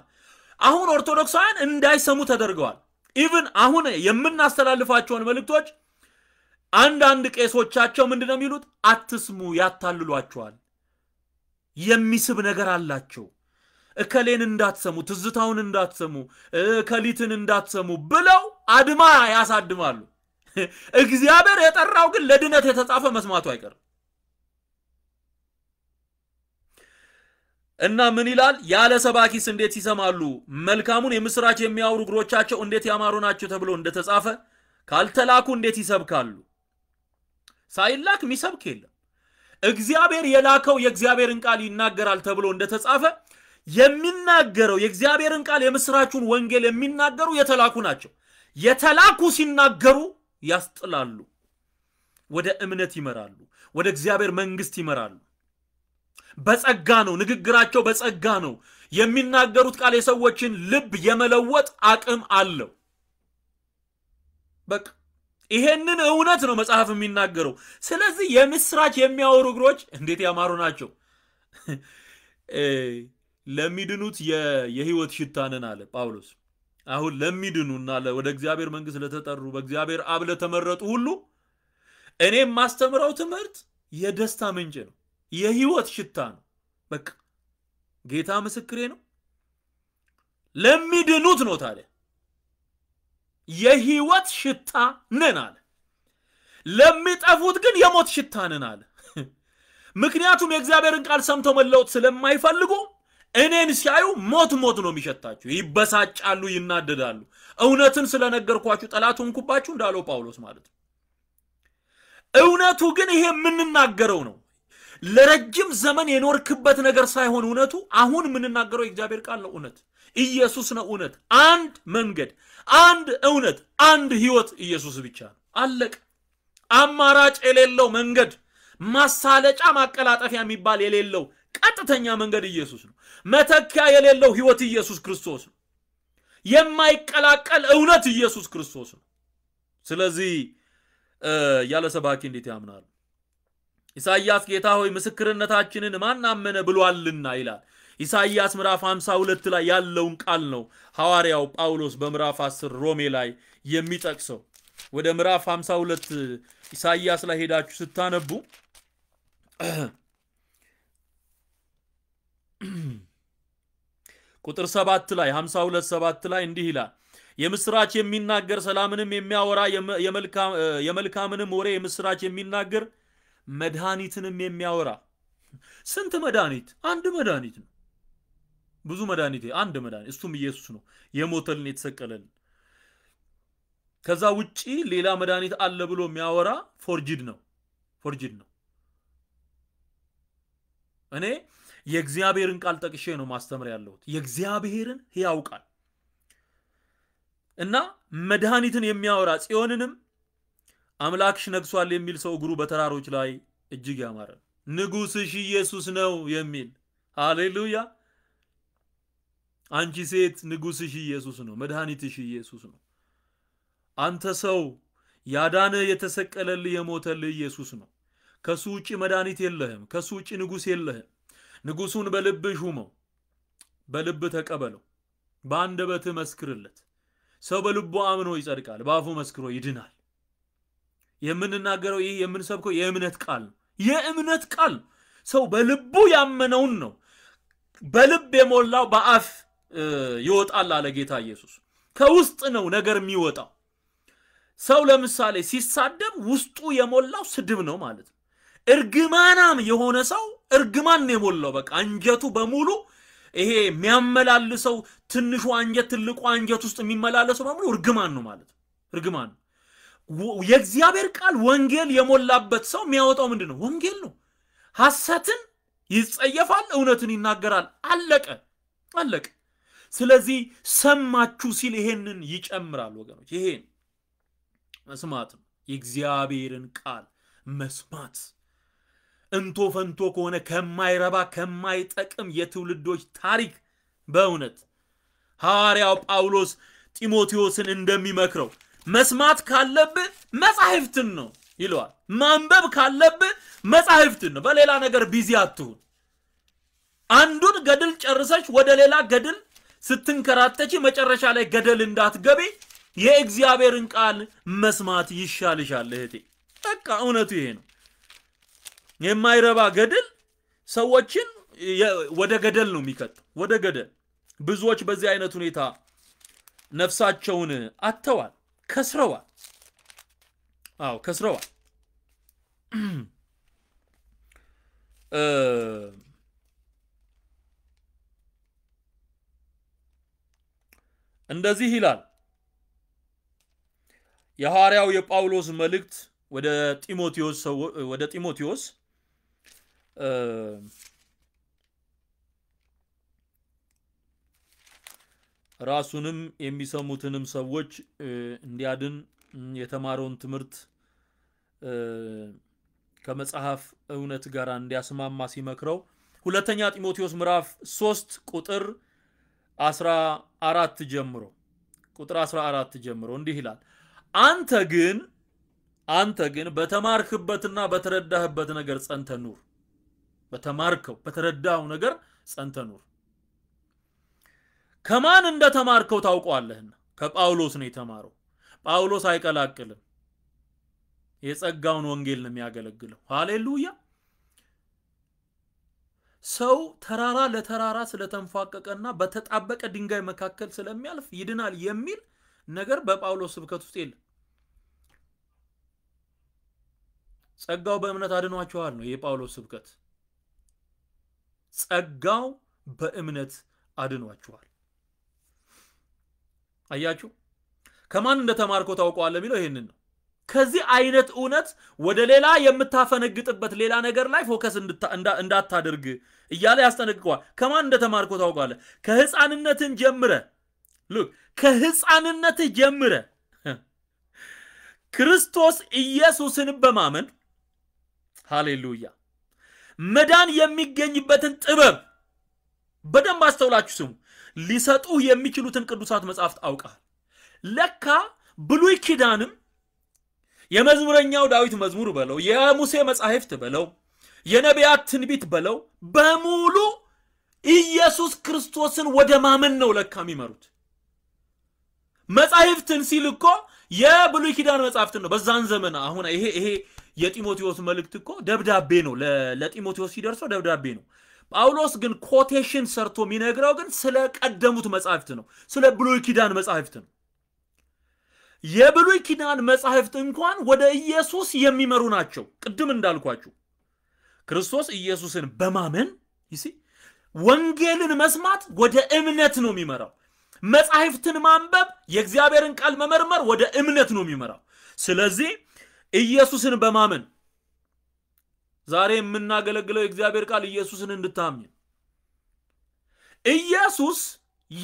አሁን ኦርቶዶክሳውያን እንዳይሰሙ ተደርገዋል። ኢቭን አሁን የምናስተላልፋቸውን መልእክቶች አንዳንድ ቄሶቻቸው ምንድን ነው የሚሉት? አትስሙ፣ ያታልሏቸዋል። የሚስብ ነገር አላቸው። እከሌን እንዳትሰሙ፣ ትዝታውን እንዳትሰሙ፣ እከሊትን እንዳትሰሙ ብለው አድማ ያሳድማሉ። [LAUGHS] እግዚአብሔር የጠራው ግን ለድነት የተጻፈ መስማቱ አይቀርም። እና ምን ይላል? ያለ ሰባኪስ እንዴት ይሰማሉ? መልካሙን የምስራች የሚያወሩ እግሮቻቸው እንዴት ያማሩ ናቸው ተብሎ እንደተጻፈ ካልተላኩ እንዴት ይሰብካሉ? ሳይላክ የሚሰብክ የለም። እግዚአብሔር የላከው የእግዚአብሔርን ቃል ይናገራል ተብሎ እንደተጻፈ የሚናገረው የእግዚአብሔርን ቃል የምስራቹን ወንጌል የሚናገሩ የተላኩ ናቸው። የተላኩ ሲናገሩ ያስጥላሉ፣ ወደ እምነት ይመራሉ፣ ወደ እግዚአብሔር መንግስት ይመራሉ። በጸጋ ነው። ንግግራቸው በጸጋ ነው። የሚናገሩት ቃል የሰዎችን ልብ የመለወጥ አቅም አለው። በቃ ይሄንን እውነት ነው መጽሐፍ የሚናገረው። ስለዚህ የምስራች የሚያወሩ እግሮች እንዴት ያማሩ ናቸው! [LAUGHS] ለሚድኑት የህይወት ሽታ አለ ጳውሎስ። አሁን ለሚድኑና ወደ እግዚአብሔር መንግሥት ለተጠሩ በእግዚአብሔር አብ ለተመረጡ ሁሉ እኔ የማስተምረው ትምህርት የደስታ ምንጭ ነው። የህይወት ሽታ ነው። በቃ ጌታ ምስክሬ ነው። ለሚድኑት ነው ታዲያ የህይወት ሽታ ነን አለ። ለሚጠፉት ግን የሞት ሽታ ነን አለ። [LAUGHS] ምክንያቱም የእግዚአብሔርን ቃል ሰምተው መለወጥ ስለማይፈልጉ እኔን ሲያዩ ሞት ሞት ነው የሚሸታችሁ። ይበሳጫሉ፣ ይናደዳሉ። እውነትን ስለነገርኳችሁ ጠላት ሆንኩባችሁ እንዳለው ጳውሎስ ማለት ነው። እውነቱ ግን ይሄ የምንናገረው ነው። ለረጅም ዘመን የኖርክበት ነገር ሳይሆን እውነቱ አሁን የምንናገረው የእግዚአብሔር ቃል ነው። እውነት ኢየሱስ ነው። እውነት አንድ መንገድ፣ አንድ እውነት፣ አንድ ህይወት ኢየሱስ ብቻ ነው። አለቅ አማራጭ የሌለው መንገድ፣ ማሳለጫ ማቀላጠፊያ የሚባል የሌለው ቀጥተኛ መንገድ ኢየሱስ ነው። መተኪያ የሌለው ህይወት ኢየሱስ ክርስቶስ ነው። የማይቀላቀል እውነት ኢየሱስ ክርስቶስ ነው። ስለዚህ ያለ ሰባኪ እንዴት ያምናሉ? ኢሳይያስ ጌታ ሆይ ምስክርነታችንን ማን አመነ ብሏልና ይላል። ኢሳይያስ ምዕራፍ 52 ላይ ያለውን ቃል ነው ሐዋርያው ጳውሎስ በምዕራፍ 10 ሮሜ ላይ የሚጠቅሰው። ወደ ምዕራፍ 52 ኢሳይያስ ላይ ሄዳችሁ ስታነቡ [CLEARS THROAT] ቁጥር 7 ላይ 52 7 ላይ እንዲህ ይላል የምስራች የሚናገር ሰላምንም የሚያወራ የመልካምንም ወሬ የምስራች የሚናገር መድኃኒትንም የሚያወራ ስንት መድኃኒት? አንድ መድኃኒት ነው። ብዙ መድኃኒት፣ አንድ መድኃኒት እሱም ኢየሱስ ነው የሞተልን የተሰቀለልን። ከዛ ውጪ ሌላ መድኃኒት አለ ብሎ የሚያወራ ፎርጅድ ነው ፎርጅድ ነው። እኔ የእግዚአብሔርን ቃል ጠቅሼ ነው ማስተምር ያለሁት የእግዚአብሔርን ሕያው ቃል እና መድኃኒትን የሚያወራ ጽዮንንም አምላክሽ ነግሷል የሚል ሰው እግሩ በተራሮች ላይ እጅግ ያማረ ንጉስሽ ኢየሱስ ነው የሚል ሃሌሉያ። አንቺ ሴት ንጉስሽ ኢየሱስ ነው፣ መድኃኒትሽ ኢየሱስ ነው። አንተ ሰው ያዳነ የተሰቀለልህ የሞተልህ ኢየሱስ ነው። ከሱ ውጭ መድኃኒት የለህም። ከሱ ውጭ ንጉስ የለህም። ንጉሱን በልብ ሹመው፣ በልብ ተቀበለው፣ በአንደበትህ መስክርለት። ሰው በልቡ አምኖ ይጸድቃል፣ በአፉ መስክሮ ይድናል። የምንናገረው ይህ የምንሰብከው የእምነት ቃል ነው። የእምነት ቃል ሰው በልቡ ያመነውን ነው። በልብ የሞላው በአፍ ይወጣል አለ ጌታ ኢየሱስ። ከውስጥ ነው ነገር የሚወጣው። ሰው ለምሳሌ ሲሳደብ ውስጡ የሞላው ስድብ ነው ማለት ነው። እርግማናም የሆነ ሰው እርግማን ነው የሞላው። በቃ አንጀቱ በሙሉ ይሄ የሚያመላልሰው ትንሹ አንጀት ትልቁ አንጀት ውስጥ የሚመላለሰው በሙሉ እርግማን ነው ማለት ነው። እርግማን ነው። የእግዚአብሔር ቃል ወንጌል የሞላበት ሰው የሚያወጣው ምንድን ነው? ወንጌል ነው። ሐሰትን ይጸየፋል፣ እውነትን ይናገራል። አለቀ አለቀ። ስለዚህ ሰማችሁ ሲል ይሄንን ይጨምራል። ወገኖች ይሄን ነው። የእግዚአብሔርን ቃል መስማት እንቶ ፈንቶ ከሆነ ከማይረባ ከማይጠቅም የትውልዶች ታሪክ በእውነት ሐዋርያው ጳውሎስ ጢሞቴዎስን እንደሚመክረው መስማት ካለብህ መጻሕፍትን ነው ይለዋል። ማንበብ ካለብህ መጻሕፍትን ነው። በሌላ ነገር ቢዚ አትሁን። አንዱን ገድል ጨርሰች ወደ ሌላ ገድል ስትንከራተች መጨረሻ ላይ ገደል እንዳትገቢ የእግዚአብሔርን ቃል መስማት ይሻልሻል እህቴ። በቃ እውነቱ ይሄ ነው። የማይረባ ገድል ሰዎችን ወደ ገደል ነው የሚከት ወደ ገደል። ብዙዎች በዚህ አይነት ሁኔታ ነፍሳቸውን አጥተዋል። ከስረዋል። አዎ ከስረዋል። [CLEARS THROAT] እንደዚህ ይላል የሐዋርያው የጳውሎስ መልእክት ወደ ጢሞቴዎስ ወደ ጢሞቴዎስ ራሱንም የሚሰሙትንም ሰዎች እንዲያድን የተማረውን ትምህርት ከመጽሐፍ እውነት ጋር እንዲያስማማ ሲመክረው ሁለተኛ ጢሞቴዎስ ምዕራፍ 3 ቁጥር 14 ጀምሮ ቁጥር 14 ጀምሮ እንዲህ ይላል አንተ ግን አንተ ግን በተማርክበትና በተረዳህበት ነገር ጸንተ ኑር። በተማርከው በተረዳው ነገር ጸንተ ኑር። ከማን እንደተማርከው ታውቀዋለህና ከጳውሎስ ነው የተማረው። ጳውሎስ አይቀላቅልም። የጸጋውን ወንጌል ነው የሚያገለግለው። ሃሌሉያ። ሰው ተራራ ለተራራ ስለተንፏቀቀና በተጣበቀ ድንጋይ መካከል ስለሚያልፍ ይድናል የሚል ነገር በጳውሎስ ስብከት ውስጥ የለም። ጸጋው በእምነት አድኗቸዋል ነው የጳውሎስ ስብከት። ጸጋው በእምነት አድኗቸዋል። አያችሁ ከማን እንደተማርኮ ታውቀዋለ የሚለው ይህንን ነው። ከዚህ አይነት እውነት ወደ ሌላ የምታፈነግጥበት ሌላ ነገር ላይ ፎከስ እንዳታደርግ እያለ ያስጠነቅቀዋል። ከማን እንደተማርኮ ታውቀዋለ? ከህፃንነትን ጀምረ ሉክ ከህፃንነትህ ጀምረ ክርስቶስ ኢየሱስን በማመን ሃሌሉያ መዳን የሚገኝበትን ጥበብ በደንብ አስተውላችሁ ስሙ። ሊሰጡህ የሚችሉትን ቅዱሳት መጽሐፍት አውቀሃል። ለካ ብሉይ ኪዳንም የመዝሙረኛው ዳዊት መዝሙር በለው፣ የሙሴ መጻሕፍት በለው፣ የነቢያት ትንቢት በለው በሙሉ ኢየሱስ ክርስቶስን ወደ ማመን ነው ለካ የሚመሩት። መጻሕፍትን ሲል እኮ የብሉይ ኪዳን መጻሕፍትን ነው። በዛን ዘመን አሁን ይሄ ይሄ የጢሞቴዎስ መልእክት እኮ ደብዳቤ ነው። ለጢሞቴዎስ ሲደርሰው ደብዳቤ ነው። ጳውሎስ ግን ኮቴሽን ሰርቶ የሚነግረው ግን ስለ ቀደሙት መጻሕፍት ነው፣ ስለ ብሉይ ኪዳን መጻሕፍት ነው። የብሉይ ኪዳን መጻሕፍት እንኳን ወደ ኢየሱስ የሚመሩ ናቸው። ቅድም እንዳልኳችሁ ክርስቶስ ኢየሱስን በማመን ይሲ ወንጌልን መስማት ወደ እምነት ነው የሚመራው። መጻሕፍትን ማንበብ የእግዚአብሔርን ቃል መመርመር ወደ እምነት ነው የሚመራው። ስለዚህ ኢየሱስን በማመን ዛሬ የምናገለግለው የእግዚአብሔር ቃል ኢየሱስን እንድታምን ኢየሱስ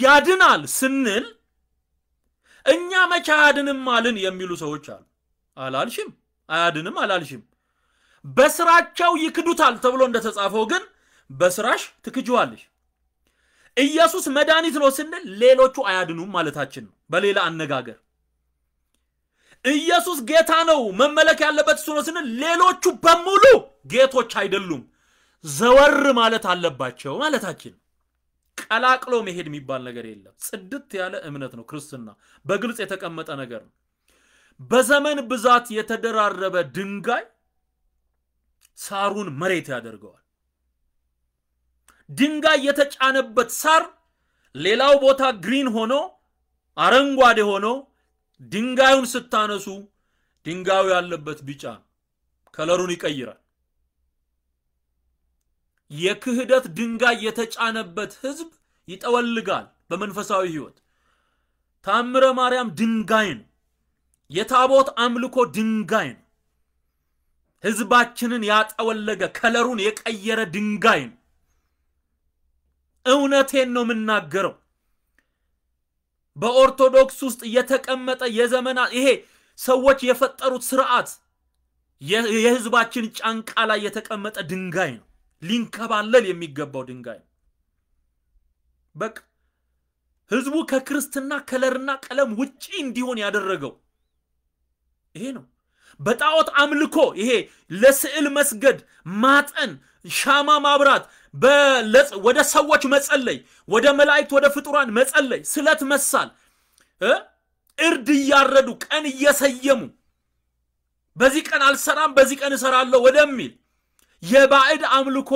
ያድናል ስንል እኛ መቼ አያድንም አልን የሚሉ ሰዎች አሉ። አላልሽም፣ አያድንም አላልሽም። በስራቸው ይክዱታል ተብሎ እንደተጻፈው ግን በስራሽ ትክጅዋለሽ። ኢየሱስ መድኃኒት ነው ስንል ሌሎቹ አያድኑም ማለታችን ነው። በሌላ አነጋገር ኢየሱስ ጌታ ነው መመለክ ያለበት እሱ ነው ስንል ሌሎቹ በሙሉ ጌቶች አይደሉም፣ ዘወር ማለት አለባቸው ማለታችን። ቀላቅሎ መሄድ የሚባል ነገር የለም። ጽድት ያለ እምነት ነው ክርስትና። በግልጽ የተቀመጠ ነገር ነው። በዘመን ብዛት የተደራረበ ድንጋይ ሳሩን መሬት ያደርገዋል። ድንጋይ የተጫነበት ሳር ሌላው ቦታ ግሪን ሆኖ አረንጓዴ ሆኖ ድንጋዩን ስታነሱ ድንጋዩ ያለበት ቢጫ ከለሩን ይቀይራል። የክህደት ድንጋይ የተጫነበት ህዝብ ይጠወልጋል። በመንፈሳዊ ህይወት ታምረ ማርያም ድንጋይ ነው። የታቦት አምልኮ ድንጋይ ነው። ህዝባችንን ያጠወለገ ከለሩን የቀየረ ድንጋይ ነው። እውነቴን ነው የምናገረው። በኦርቶዶክስ ውስጥ የተቀመጠ የዘመናት ይሄ ሰዎች የፈጠሩት ስርዓት የህዝባችን ጫንቃ ላይ የተቀመጠ ድንጋይ ነው። ሊንከባለል የሚገባው ድንጋይ ነው። በቃ ህዝቡ ከክርስትና ከለርና ቀለም ውጪ እንዲሆን ያደረገው ይሄ ነው። በጣዖት አምልኮ ይሄ ለስዕል መስገድ፣ ማጠን፣ ሻማ ማብራት፣ ወደ ሰዎች መጸለይ፣ ወደ መላእክት፣ ወደ ፍጡራን መጸለይ፣ ስለት መሳል፣ እርድ እያረዱ ቀን እየሰየሙ በዚህ ቀን አልሰራም፣ በዚህ ቀን እሰራለሁ ወደሚል የባዕድ አምልኮ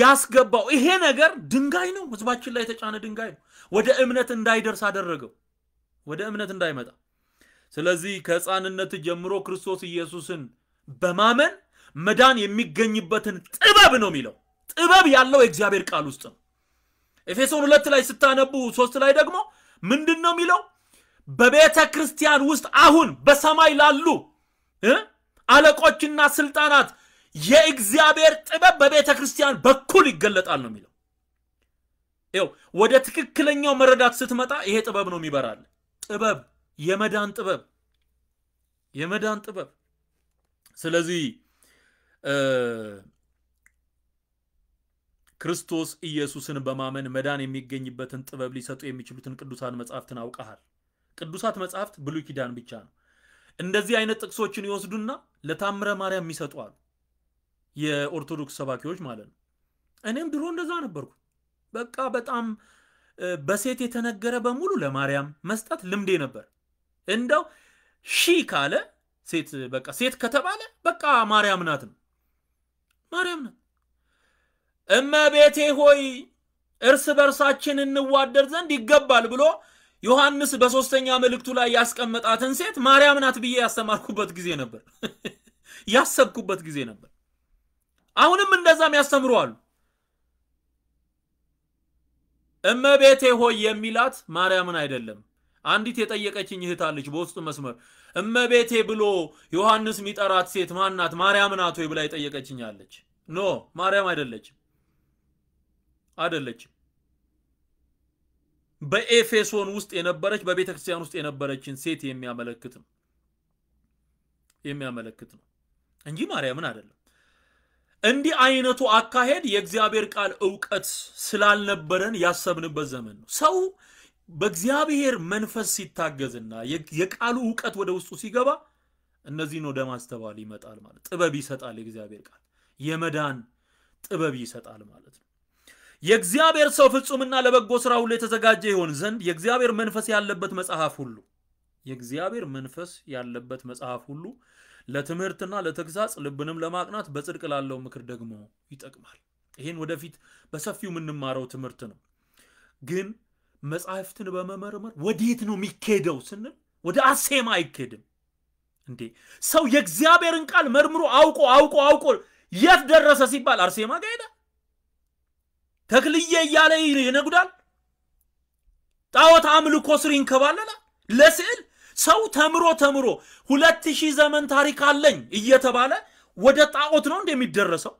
ያስገባው ይሄ ነገር ድንጋይ ነው። ህዝባችን ላይ የተጫነ ድንጋይ ነው። ወደ እምነት እንዳይደርስ አደረገው፣ ወደ እምነት እንዳይመጣ። ስለዚህ ከህፃንነት ጀምሮ ክርስቶስ ኢየሱስን በማመን መዳን የሚገኝበትን ጥበብ ነው የሚለው ጥበብ ያለው የእግዚአብሔር ቃል ውስጥ ነው። ኤፌሶን ሁለት ላይ ስታነቡ ሶስት ላይ ደግሞ ምንድን ነው የሚለው? በቤተ ክርስቲያን ውስጥ አሁን በሰማይ ላሉ አለቆችና ስልጣናት የእግዚአብሔር ጥበብ በቤተ ክርስቲያን በኩል ይገለጣል ነው የሚለው። ይው ወደ ትክክለኛው መረዳት ስትመጣ ይሄ ጥበብ ነው የሚበራል። ጥበብ የመዳን ጥበብ የመዳን ጥበብ። ስለዚህ ክርስቶስ ኢየሱስን በማመን መዳን የሚገኝበትን ጥበብ ሊሰጡ የሚችሉትን ቅዱሳን መጻሕፍትን አውቀሃል። ቅዱሳት መጻሕፍት ብሉይ ኪዳን ብቻ ነው። እንደዚህ አይነት ጥቅሶችን ይወስዱና ለታምረ ማርያም የሚሰጡ አሉ፣ የኦርቶዶክስ ሰባኪዎች ማለት ነው። እኔም ድሮ እንደዛ ነበርኩ። በቃ በጣም በሴት የተነገረ በሙሉ ለማርያም መስጠት ልምዴ ነበር። እንደው ሺ ካለ ሴት በቃ ሴት ከተባለ በቃ ማርያም ናት ነው ማርያም ናት እመቤቴ ሆይ እርስ በርሳችን እንዋደር ዘንድ ይገባል ብሎ ዮሐንስ በሶስተኛ መልእክቱ ላይ ያስቀመጣትን ሴት ማርያም ናት ብዬ ያስተማርኩበት ጊዜ ነበር፣ [LAUGHS] ያሰብኩበት ጊዜ ነበር። አሁንም እንደዛም ያስተምረዋሉ። እመቤቴ ሆይ የሚላት ማርያምን አይደለም። አንዲት የጠየቀችኝ እህት አለች በውስጥ መስመር እመቤቴ ብሎ ዮሐንስ የሚጠራት ሴት ማናት? ማርያም ናት ወይ ብላ የጠየቀችኝ አለች። ኖ ማርያም አይደለችም። አደለችም። በኤፌሶን ውስጥ የነበረች በቤተ ክርስቲያን ውስጥ የነበረችን ሴት የሚያመለክት ነው የሚያመለክት ነው እንጂ ማርያምን አይደለም። እንዲህ አይነቱ አካሄድ የእግዚአብሔር ቃል እውቀት ስላልነበረን ያሰብንበት ዘመን ነው። ሰው በእግዚአብሔር መንፈስ ሲታገዝና የቃሉ እውቀት ወደ ውስጡ ሲገባ እነዚህን ወደ ማስተባል ይመጣል ማለት ጥበብ ይሰጣል። የእግዚአብሔር ቃል የመዳን ጥበብ ይሰጣል ማለት ነው። የእግዚአብሔር ሰው ፍጹምና ለበጎ ስራ ሁሉ የተዘጋጀ ይሆን ዘንድ የእግዚአብሔር መንፈስ ያለበት መጽሐፍ ሁሉ የእግዚአብሔር መንፈስ ያለበት መጽሐፍ ሁሉ ለትምህርትና ለተግሳጽ ልብንም ለማቅናት በጽድቅ ላለው ምክር ደግሞ ይጠቅማል። ይህን ወደፊት በሰፊው የምንማረው ትምህርት ነው። ግን መጽሐፍትን በመመርመር ወዴት ነው የሚካሄደው ስንል ወደ አሴማ አይካሄድም እንዴ! ሰው የእግዚአብሔርን ቃል መርምሮ አውቆ አውቆ አውቆ የት ደረሰ ሲባል አርሴማ ጋር ተክልዬ እያለ ይነጉዳል። ጣዖት አምልኮ ስር ይንከባለላል። ለስዕል ሰው ተምሮ ተምሮ ሁለት ሺህ ዘመን ታሪክ አለኝ እየተባለ ወደ ጣዖት ነው እንደሚደረሰው።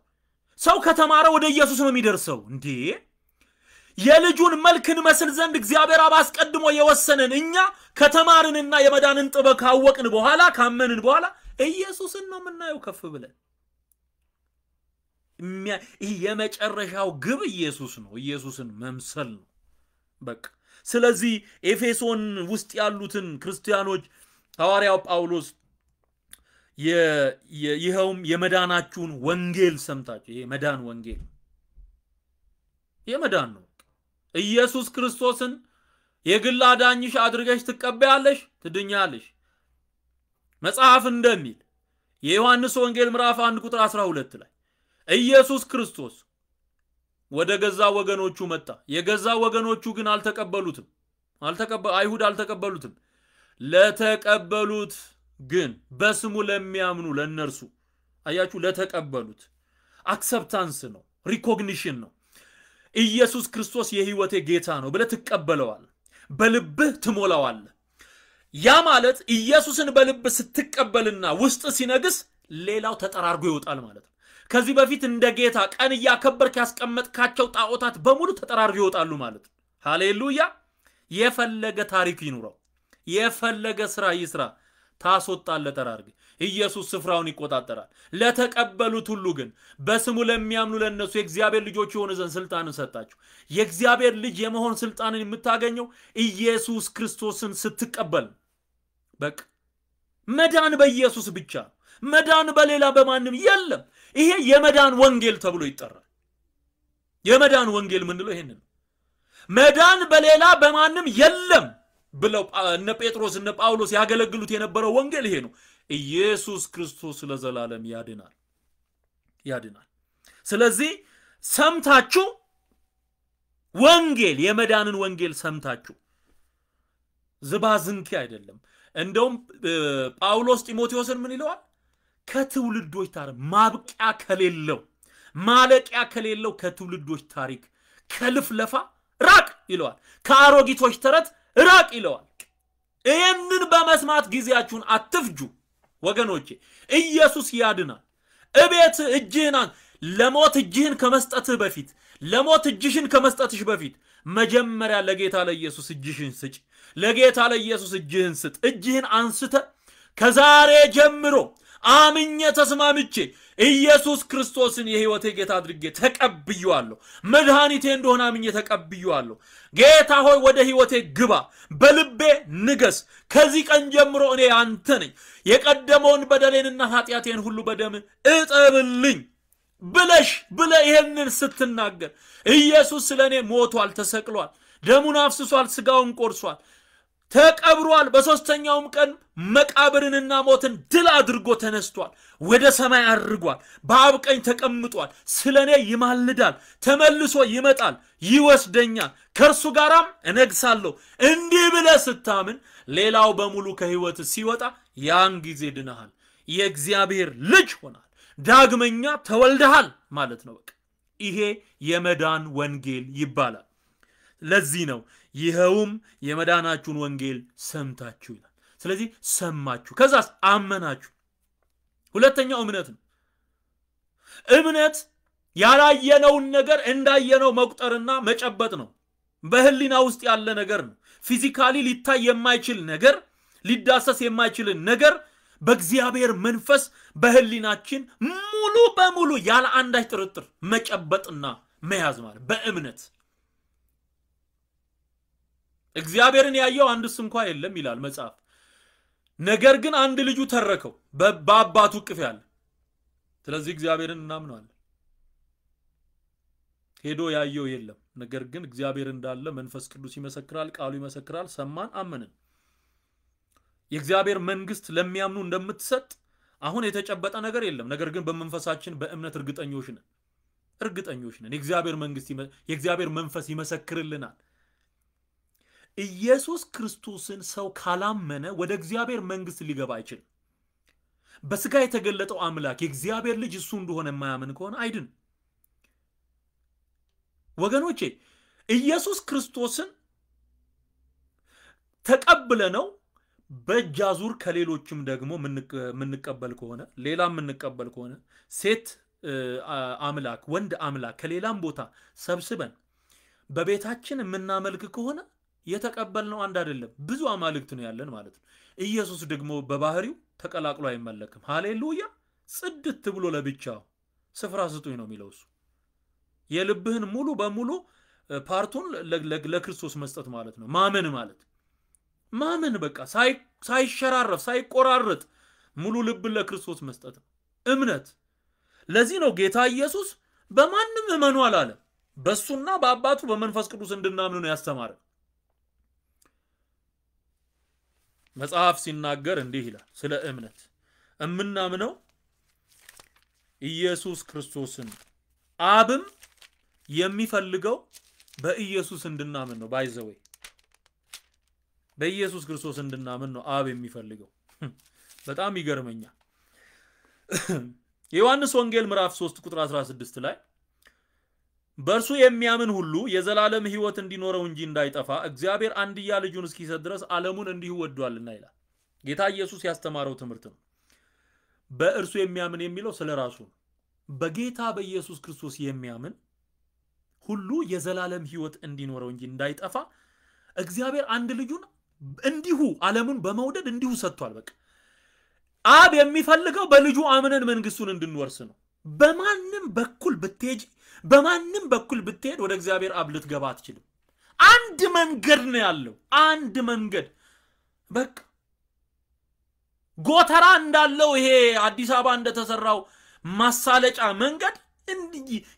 ሰው ከተማረ ወደ ኢየሱስ ነው የሚደርሰው። እንዴ የልጁን መልክን መስል ዘንድ እግዚአብሔር አብ አስቀድሞ የወሰነን እኛ ከተማርንና የመዳንን ጥበብ ካወቅን በኋላ ካመንን በኋላ ኢየሱስን ነው የምናየው ከፍ ብለን የመጨረሻው ግብ ኢየሱስ ነው። ኢየሱስን መምሰል ነው። በቃ ስለዚህ ኤፌሶን ውስጥ ያሉትን ክርስቲያኖች ሐዋርያው ጳውሎስ ይኸውም የመዳናችሁን ወንጌል ሰምታችሁ ይሄ መዳን ወንጌል የመዳን ነው። ኢየሱስ ክርስቶስን የግል አዳኝሽ አድርገሽ ትቀበያለሽ፣ ትድኛለሽ። መጽሐፍ እንደሚል የዮሐንስ ወንጌል ምዕራፍ 1 ቁጥር 12 ላይ ኢየሱስ ክርስቶስ ወደ ገዛ ወገኖቹ መጣ። የገዛ ወገኖቹ ግን አልተቀበሉትም። አይሁድ አልተቀበሉትም። ለተቀበሉት ግን በስሙ ለሚያምኑ ለነርሱ አያችሁ፣ ለተቀበሉት አክሰፕታንስ ነው፣ ሪኮግኒሽን ነው። ኢየሱስ ክርስቶስ የህይወቴ ጌታ ነው ብለህ ትቀበለዋል፣ በልብህ ትሞላዋል። ያ ማለት ኢየሱስን በልብ ስትቀበልና ውስጥ ሲነግስ ሌላው ተጠራርጎ ይወጣል ማለት ነው። ከዚህ በፊት እንደ ጌታ ቀን እያከበርክ ያስቀመጥካቸው ጣዖታት በሙሉ ተጠራሩ ይወጣሉ ማለት ነው። ሃሌሉያ። የፈለገ ታሪክ ይኑረው፣ የፈለገ ስራ ይስራ፣ ታስወጣለ ጠራርግ። ኢየሱስ ስፍራውን ይቆጣጠራል። ለተቀበሉት ሁሉ ግን በስሙ ለሚያምኑ ለእነሱ የእግዚአብሔር ልጆች የሆነ ዘንድ ስልጣንን ሰጣችሁ። የእግዚአብሔር ልጅ የመሆን ስልጣንን የምታገኘው ኢየሱስ ክርስቶስን ስትቀበል በቃ መዳን በኢየሱስ ብቻ መዳን በሌላ በማንም የለም። ይሄ የመዳን ወንጌል ተብሎ ይጠራል። የመዳን ወንጌል ምንለው ይሄን ነው። መዳን በሌላ በማንም የለም ብለው እነ ጴጥሮስ እነ ጳውሎስ ያገለግሉት የነበረው ወንጌል ይሄ ነው። ኢየሱስ ክርስቶስ ለዘላለም ያድናል ያድናል። ስለዚህ ሰምታችሁ ወንጌል የመዳንን ወንጌል ሰምታችሁ ዝባዝንኪ አይደለም። እንደውም ጳውሎስ ጢሞቴዎስን ምን ይለዋል? ከትውልዶች ታሪክ ማብቂያ ከሌለው ማለቂያ ከሌለው ከትውልዶች ታሪክ ከልፍለፋ ራቅ ይለዋል። ከአሮጊቶች ተረት ራቅ ይለዋል። ይህንን በመስማት ጊዜያችሁን አትፍጁ ወገኖቼ። ኢየሱስ ያድናል። እቤት እጅህን ለሞት እጅህን ከመስጠትህ በፊት ለሞት እጅሽን ከመስጠትሽ በፊት መጀመሪያ ለጌታ ለኢየሱስ እጅሽን ስጭ። ለጌታ ለኢየሱስ እጅህን ስጥ። እጅህን አንስተ ከዛሬ ጀምሮ አምኜ ተስማምቼ ኢየሱስ ክርስቶስን የህይወቴ ጌታ አድርጌ ተቀብየዋለሁ። መድኃኒቴ እንደሆነ አምኜ ተቀብየዋለሁ። ጌታ ሆይ ወደ ህይወቴ ግባ፣ በልቤ ንገስ። ከዚህ ቀን ጀምሮ እኔ አንተ ነኝ። የቀደመውን በደሌንና ኃጢአቴን ሁሉ በደም እጠብልኝ ብለሽ ብለ ይህንን ስትናገር ኢየሱስ ስለ እኔ ሞቷል፣ ተሰቅሏል፣ ደሙን አፍስሷል፣ ስጋውን ቆርሷል ተቀብሯል። በሦስተኛውም ቀን መቃብርንና ሞትን ድል አድርጎ ተነስቷል። ወደ ሰማይ አድርጓል። በአብ ቀኝ ተቀምጧል። ስለ እኔ ይማልዳል። ተመልሶ ይመጣል፣ ይወስደኛል፣ ከእርሱ ጋራም እነግሳለሁ። እንዲህ ብለ ስታምን ሌላው በሙሉ ከሕይወት ሲወጣ ያን ጊዜ ድነሃል፣ የእግዚአብሔር ልጅ ሆናል፣ ዳግመኛ ተወልደሃል ማለት ነው። በቃ ይሄ የመዳን ወንጌል ይባላል። ለዚህ ነው ይኸውም የመዳናችሁን ወንጌል ሰምታችሁ ይላል። ስለዚህ ሰማችሁ፣ ከዛስ አመናችሁ። ሁለተኛው እምነት ነው። እምነት ያላየነውን ነገር እንዳየነው መቁጠርና መጨበጥ ነው። በህሊና ውስጥ ያለ ነገር ነው። ፊዚካሊ ሊታይ የማይችል ነገር፣ ሊዳሰስ የማይችልን ነገር በእግዚአብሔር መንፈስ በህሊናችን ሙሉ በሙሉ ያለ አንዳች ጥርጥር መጨበጥና መያዝ ማለት በእምነት እግዚአብሔርን ያየው አንድስ እንኳ የለም ይላል መጽሐፍ። ነገር ግን አንድ ልጁ ተረከው በአባቱ እቅፍ ያለ። ስለዚህ እግዚአብሔርን እናምነዋለን። ሄዶ ያየው የለም፣ ነገር ግን እግዚአብሔር እንዳለ መንፈስ ቅዱስ ይመሰክራል፣ ቃሉ ይመሰክራል። ሰማን፣ አመንን። የእግዚአብሔር መንግስት ለሚያምኑ እንደምትሰጥ አሁን የተጨበጠ ነገር የለም፣ ነገር ግን በመንፈሳችን በእምነት እርግጠኞች ነን። እርግጠኞች ነን። የእግዚአብሔር መንግስት የእግዚአብሔር መንፈስ ይመሰክርልናል። ኢየሱስ ክርስቶስን ሰው ካላመነ ወደ እግዚአብሔር መንግስት ሊገባ አይችልም። በስጋ የተገለጠው አምላክ የእግዚአብሔር ልጅ እሱ እንደሆነ የማያምን ከሆነ አይድን። ወገኖቼ ኢየሱስ ክርስቶስን ተቀብለ ነው በእጅ አዙር ከሌሎችም ደግሞ የምንቀበል ከሆነ ሌላ የምንቀበል ከሆነ ሴት አምላክ ወንድ አምላክ ከሌላም ቦታ ሰብስበን በቤታችን የምናመልክ ከሆነ የተቀበልነው አንድ አይደለም፣ ብዙ አማልክት ነው ያለን ማለት ነው። ኢየሱስ ደግሞ በባህሪው ተቀላቅሎ አይመለክም። ሃሌሉያ! ጽድት ብሎ ለብቻው ስፍራ ስጡኝ ነው የሚለው እሱ የልብህን ሙሉ በሙሉ ፓርቱን ለክርስቶስ መስጠት ማለት ነው። ማመን ማለት ማመን በቃ ሳይሸራረፍ ሳይቆራረጥ ሙሉ ልብን ለክርስቶስ መስጠት ነው እምነት። ለዚህ ነው ጌታ ኢየሱስ በማንም እመኑ አላለም። በእሱና በአባቱ በመንፈስ ቅዱስ እንድናምን ነው ያስተማረን። መጽሐፍ ሲናገር እንዲህ ይላል ስለ እምነት እምናምነው ኢየሱስ ክርስቶስን አብም የሚፈልገው በኢየሱስ እንድናምን ነው ባይዘወይ በኢየሱስ ክርስቶስ እንድናምን ነው አብ የሚፈልገው hm በጣም ይገርመኛል የዮሐንስ [CLEARS THROAT] ወንጌል ምዕራፍ 3 ቁጥር 16 ላይ በእርሱ የሚያምን ሁሉ የዘላለም ህይወት እንዲኖረው እንጂ እንዳይጠፋ እግዚአብሔር አንድያ ልጁን እስኪሰጥ ድረስ ዓለሙን እንዲሁ ወዷልና ይላል። ጌታ ኢየሱስ ያስተማረው ትምህርት ነው። በእርሱ የሚያምን የሚለው ስለ ራሱ ነው። በጌታ በኢየሱስ ክርስቶስ የሚያምን ሁሉ የዘላለም ህይወት እንዲኖረው እንጂ እንዳይጠፋ እግዚአብሔር አንድ ልጁን እንዲሁ ዓለሙን በመውደድ እንዲሁ ሰጥቷል። በቃ አብ የሚፈልገው በልጁ አምነን መንግስቱን እንድንወርስ ነው። በማንም በኩል ብትሄጂ በማንም በኩል ብትሄድ ወደ እግዚአብሔር አብ ልትገባ አትችልም። አንድ መንገድ ነው ያለው። አንድ መንገድ በቃ ጎተራ እንዳለው ይሄ አዲስ አበባ እንደተሰራው ማሳለጫ መንገድ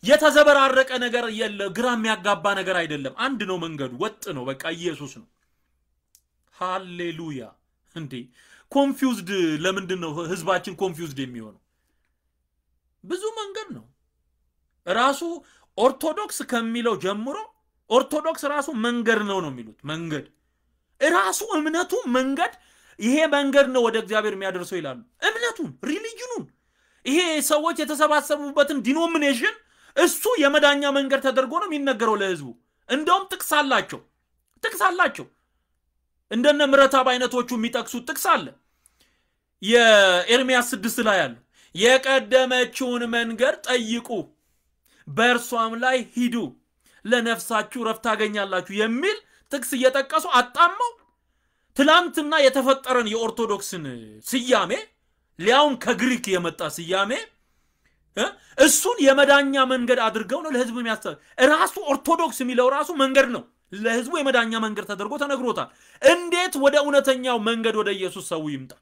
የተዘበራረቀ ነገር የለ፣ ግራ የሚያጋባ ነገር አይደለም። አንድ ነው መንገዱ፣ ወጥ ነው። በቃ ኢየሱስ ነው። ሃሌሉያ። እንዴ ኮንፊውዝድ ለምንድን ነው ህዝባችን ኮንፊውዝድ የሚሆነው? ብዙ መንገድ ነው። ራሱ ኦርቶዶክስ ከሚለው ጀምሮ ኦርቶዶክስ ራሱ መንገድ ነው ነው የሚሉት መንገድ ራሱ እምነቱ መንገድ ይሄ መንገድ ነው ወደ እግዚአብሔር የሚያደርሰው ይላሉ። እምነቱን ሪሊጅኑን፣ ይሄ ሰዎች የተሰባሰቡበትን ዲኖሚኔሽን እሱ የመዳኛ መንገድ ተደርጎ ነው የሚነገረው ለህዝቡ። እንደውም ጥቅስ አላቸው ጥቅስ አላቸው። እንደነ ምረታብ አይነቶቹ የሚጠቅሱት ጥቅስ አለ። የኤርሚያስ ስድስት ላይ ያሉ የቀደመችውን መንገድ ጠይቁ በእርሷም ላይ ሂዱ ለነፍሳችሁ ረፍት ታገኛላችሁ የሚል ጥቅስ እየጠቀሱ አጣመው ትላንትና የተፈጠረን የኦርቶዶክስን ስያሜ ሊያውም ከግሪክ የመጣ ስያሜ እሱን የመዳኛ መንገድ አድርገው ነው ለህዝብ የሚያስ ራሱ ኦርቶዶክስ የሚለው ራሱ መንገድ ነው ለህዝቡ የመዳኛ መንገድ ተደርጎ ተነግሮታል እንዴት ወደ እውነተኛው መንገድ ወደ ኢየሱስ ሰው ይምጣ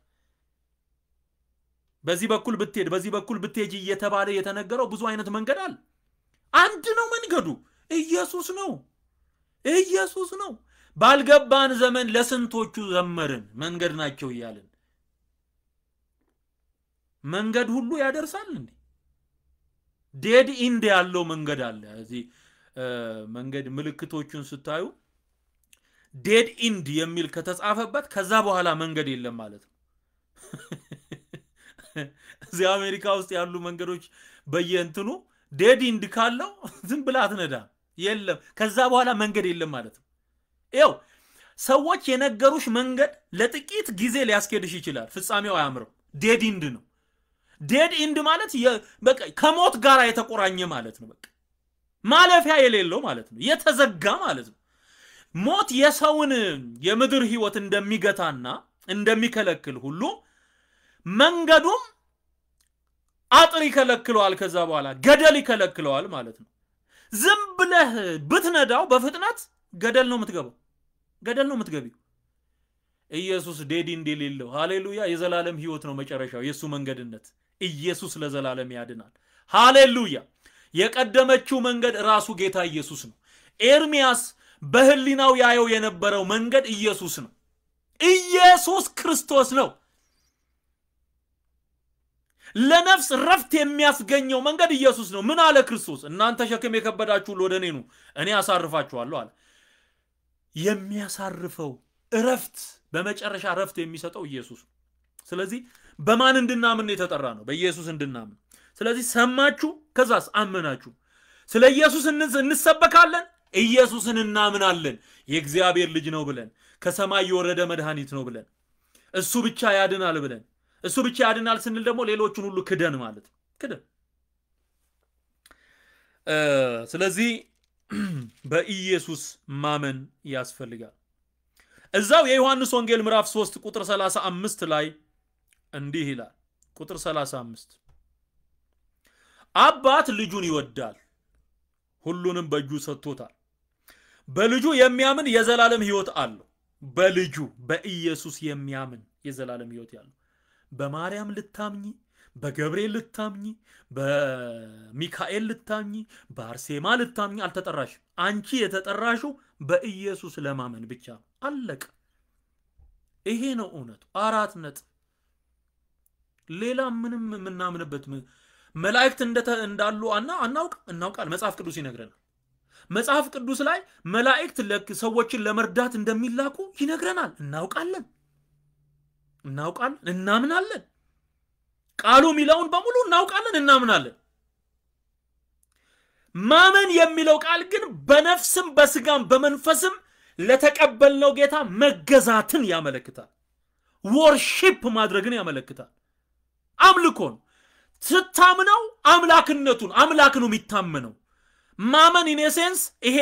በዚህ በኩል ብትሄድ በዚህ በኩል ብትሄጅ እየተባለ የተነገረው ብዙ አይነት መንገድ አለ አንድ ነው መንገዱ፣ ኢየሱስ ነው። ኢየሱስ ነው። ባልገባን ዘመን ለስንቶቹ ዘመርን መንገድ ናቸው እያልን መንገድ ሁሉ ያደርሳል እንዴ? ዴድ ኢንድ ያለው መንገድ አለ። እዚህ መንገድ ምልክቶቹን ስታዩ ዴድ ኢንድ የሚል ከተጻፈበት ከዛ በኋላ መንገድ የለም ማለት ነው። [LAUGHS] እዚህ አሜሪካ ውስጥ ያሉ መንገዶች በየእንትኑ ዴድ ኢንድ ካለው ዝም ብላ አትነዳ የለም። ከዛ በኋላ መንገድ የለም ማለት ነው። ይው ሰዎች የነገሩሽ መንገድ ለጥቂት ጊዜ ሊያስኬድሽ ይችላል። ፍጻሜው አያምርም። ዴድ ኢንድ ነው። ዴድ ኢንድ ማለት ከሞት ጋር የተቆራኘ ማለት ነው። በቃ ማለፊያ የሌለው ማለት ነው። የተዘጋ ማለት ነው። ሞት የሰውን የምድር ህይወት እንደሚገታና እንደሚከለክል ሁሉ መንገዱም አጥር ይከለክለዋል። ከዛ በኋላ ገደል ይከለክለዋል ማለት ነው። ዝም ብለህ ብትነዳው በፍጥነት ገደል ነው የምትገባው፣ ገደል ነው የምትገቢው። ኢየሱስ ዴዲ እንደሌለው ሃሌሉያ። የዘላለም ህይወት ነው መጨረሻው፣ የእሱ መንገድነት። ኢየሱስ ለዘላለም ያድናል። ሃሌሉያ። የቀደመችው መንገድ ራሱ ጌታ ኢየሱስ ነው። ኤርሚያስ በህሊናው ያየው የነበረው መንገድ ኢየሱስ ነው። ኢየሱስ ክርስቶስ ነው። ለነፍስ ረፍት የሚያስገኘው መንገድ ኢየሱስ ነው። ምን አለ ክርስቶስ? እናንተ ሸክም የከበዳችሁ ወደ እኔ ኑ፣ እኔ አሳርፋችኋለሁ አለ። የሚያሳርፈው እረፍት፣ በመጨረሻ እረፍት የሚሰጠው ኢየሱስ ነው። ስለዚህ በማን እንድናምን የተጠራ ነው? በኢየሱስ እንድናምን። ስለዚህ ሰማችሁ፣ ከዛስ አመናችሁ። ስለ ኢየሱስ እንሰበካለን፣ ኢየሱስን እናምናለን። የእግዚአብሔር ልጅ ነው ብለን ከሰማይ የወረደ መድኃኒት ነው ብለን እሱ ብቻ ያድናል ብለን እሱ ብቻ ያድናል ስንል ደግሞ ሌሎቹን ሁሉ ክደን ማለት ክደን። ስለዚህ [CLEARS THROAT] በኢየሱስ ማመን ያስፈልጋል። እዛው የዮሐንስ ወንጌል ምዕራፍ 3 ቁጥር 35 ላይ እንዲህ ይላል። ቁጥር 35 አባት ልጁን ይወዳል፣ ሁሉንም በእጁ ሰጥቶታል። በልጁ የሚያምን የዘላለም ሕይወት አለው። በልጁ በኢየሱስ የሚያምን የዘላለም ሕይወት ያለው በማርያም ልታምኝ፣ በገብርኤል ልታምኝ፣ በሚካኤል ልታምኝ፣ በአርሴማ ልታምኝ አልተጠራሽም። አንቺ የተጠራሽው በኢየሱስ ለማመን ብቻ አለቀ። ይሄ ነው እውነቱ። አራት ነጥብ። ሌላ ምንም የምናምንበት መላእክት እንዳሉ አና አናውቅ እናውቃል። መጽሐፍ ቅዱስ ይነግረናል። መጽሐፍ ቅዱስ ላይ መላእክት ሰዎችን ለመርዳት እንደሚላኩ ይነግረናል፣ እናውቃለን። እናውቃለን፣ እናምናለን። ቃሉ የሚለውን በሙሉ እናውቃለን፣ እናምናለን። ማመን የሚለው ቃል ግን በነፍስም በስጋም በመንፈስም ለተቀበልነው ጌታ መገዛትን ያመለክታል። ወርሺፕ ማድረግን ያመለክታል። አምልኮን ስታምነው አምላክነቱን አምላክ ነው የሚታመነው። ማመን ኢኔሴንስ ይሄ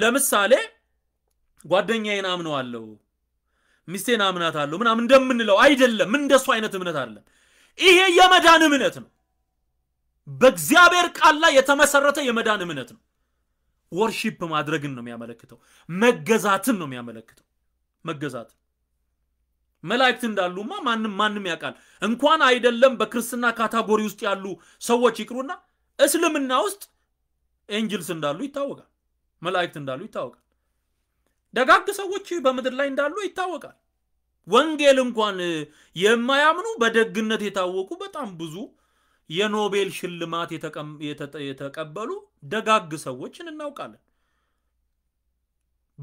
ለምሳሌ ጓደኛዬን አምነዋለሁ ሚስቴን አምናታለሁ ምናምን እንደምንለው አይደለም። እንደሱ አይነት እምነት አይደለም። ይሄ የመዳን እምነት ነው። በእግዚአብሔር ቃል ላይ የተመሰረተ የመዳን እምነት ነው። ወርሺፕ ማድረግን ነው የሚያመለክተው። መገዛትን ነው የሚያመለክተው። መገዛት መላእክት እንዳሉማ ማንም ማንም ያውቃል። እንኳን አይደለም በክርስትና ካታጎሪ ውስጥ ያሉ ሰዎች ይቅሩና እስልምና ውስጥ ኤንጅልስ እንዳሉ ይታወቃል። መላእክት እንዳሉ ይታወቃል። ደጋግ ሰዎች በምድር ላይ እንዳሉ ይታወቃል። ወንጌል እንኳን የማያምኑ በደግነት የታወቁ በጣም ብዙ የኖቤል ሽልማት የተቀበሉ ደጋግ ሰዎችን እናውቃለን።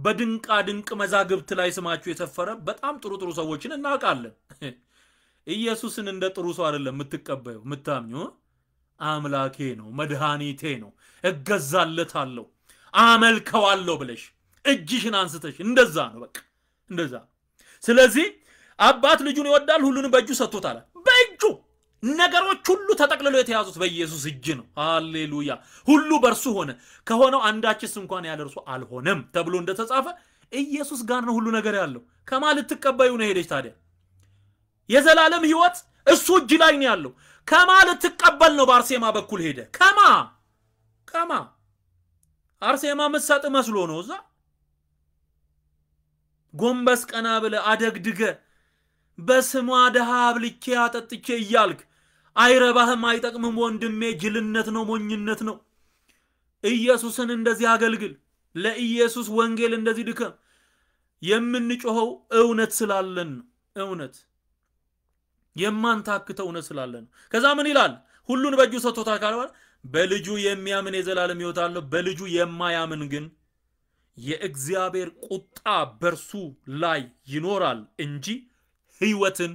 በድንቃ ድንቅ መዛግብት ላይ ስማቸው የሰፈረ በጣም ጥሩ ጥሩ ሰዎችን እናውቃለን። [LAUGHS] ኢየሱስን እንደ ጥሩ ሰው አይደለም የምትቀበዩ የምታምኙ። አምላኬ ነው፣ መድኃኒቴ ነው፣ እገዛለታለሁ፣ አመልከዋለሁ ብለሽ እጅሽን አንስተሽ እንደዛ ነው በቃ እንደዛ ስለዚህ አባት ልጁን ይወዳል ሁሉንም በእጁ ሰጥቶታል በእጁ ነገሮች ሁሉ ተጠቅልለው የተያዙት በኢየሱስ እጅ ነው ሃሌሉያ ሁሉ በእርሱ ሆነ ከሆነው አንዳችስ እንኳን ያለ እርሱ አልሆነም ተብሎ እንደተጻፈ ኢየሱስ ጋር ነው ሁሉ ነገር ያለው ከማ ልትቀበዩ ነው ሄደች ታዲያ የዘላለም ህይወት እሱ እጅ ላይ ነው ያለው ከማ ልትቀበል ነው በአርሴማ በኩል ሄደ ከማ ከማ አርሴማ ምሰጥ መስሎ ነው እዛ ጎንበስ ቀና ብለ አደግድገ በስሟ ድሃ አብልቼ አጠጥቼ እያልክ አይረባህም፣ አይጠቅምም ወንድሜ። ጅልነት ነው፣ ሞኝነት ነው። ኢየሱስን እንደዚህ አገልግል። ለኢየሱስ ወንጌል እንደዚህ ድከም። የምንጮኸው እውነት ስላለን ነው። እውነት የማንታክተው እውነት ስላለን ነው። ከዛ ምን ይላል? ሁሉን በእጁ ሰጥቶታል ካለ በልጁ የሚያምን የዘላለም ሕይወት አለው። በልጁ የማያምን ግን የእግዚአብሔር ቁጣ በርሱ ላይ ይኖራል እንጂ ህይወትን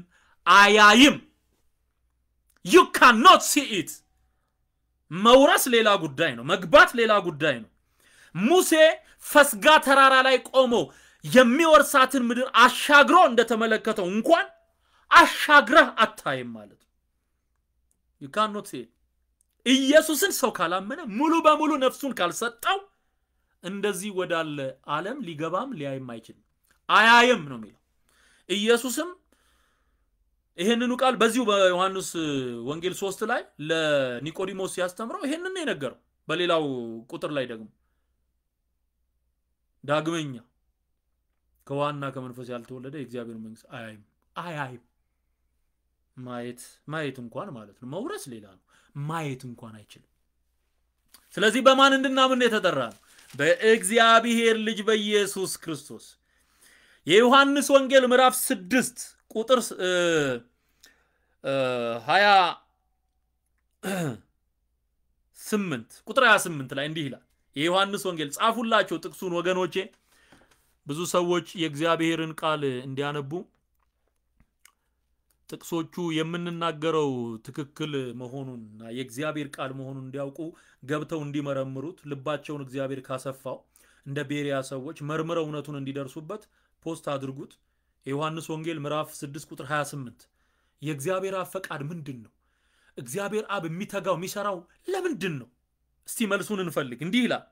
አያይም። ዩ ካኖት ሲ ኢት። መውረስ ሌላ ጉዳይ ነው። መግባት ሌላ ጉዳይ ነው። ሙሴ ፈስጋ ተራራ ላይ ቆሞ የሚወርሳትን ምድር አሻግሮ እንደተመለከተው እንኳን አሻግረህ አታይም ማለት ነው። ዩ ካኖት ሲ ኢየሱስን ሰው ካላመነ ሙሉ በሙሉ ነፍሱን ካልሰጠው እንደዚህ ወዳለ ዓለም ሊገባም ሊያይም አይችልም። አያየም ነው የሚለው። ኢየሱስም ይህንኑ ቃል በዚሁ በዮሐንስ ወንጌል ሶስት ላይ ለኒቆዲሞስ ሲያስተምረው ይህንን የነገረው በሌላው ቁጥር ላይ ደግሞ ዳግመኛ ከዋና ከመንፈስ ያልተወለደ የእግዚአብሔር መንግስት አያይም አያይም ማየት ማየት እንኳን ማለት ነው መውረስ ሌላ ነው ማየት እንኳን አይችልም ስለዚህ በማን እንድናምን የተጠራ ነው በእግዚአብሔር ልጅ በኢየሱስ ክርስቶስ። የዮሐንስ ወንጌል ምዕራፍ 6 ቁጥር 28 ቁጥር 28 ላይ እንዲህ ይላል። የዮሐንስ ወንጌል ጻፉላቸው ጥቅሱን ወገኖቼ፣ ብዙ ሰዎች የእግዚአብሔርን ቃል እንዲያነቡ ጥቅሶቹ የምንናገረው ትክክል መሆኑንና የእግዚአብሔር ቃል መሆኑን እንዲያውቁ ገብተው እንዲመረምሩት ልባቸውን እግዚአብሔር ካሰፋው እንደ ቤሪያ ሰዎች መርምረው እውነቱን እንዲደርሱበት ፖስት አድርጉት። የዮሐንስ ወንጌል ምዕራፍ 6 ቁጥር 28 የእግዚአብሔር አብ ፈቃድ ምንድን ነው? እግዚአብሔር አብ የሚተጋው የሚሰራው ለምንድን ነው? እስቲ መልሱን እንፈልግ። እንዲህ ይላል፣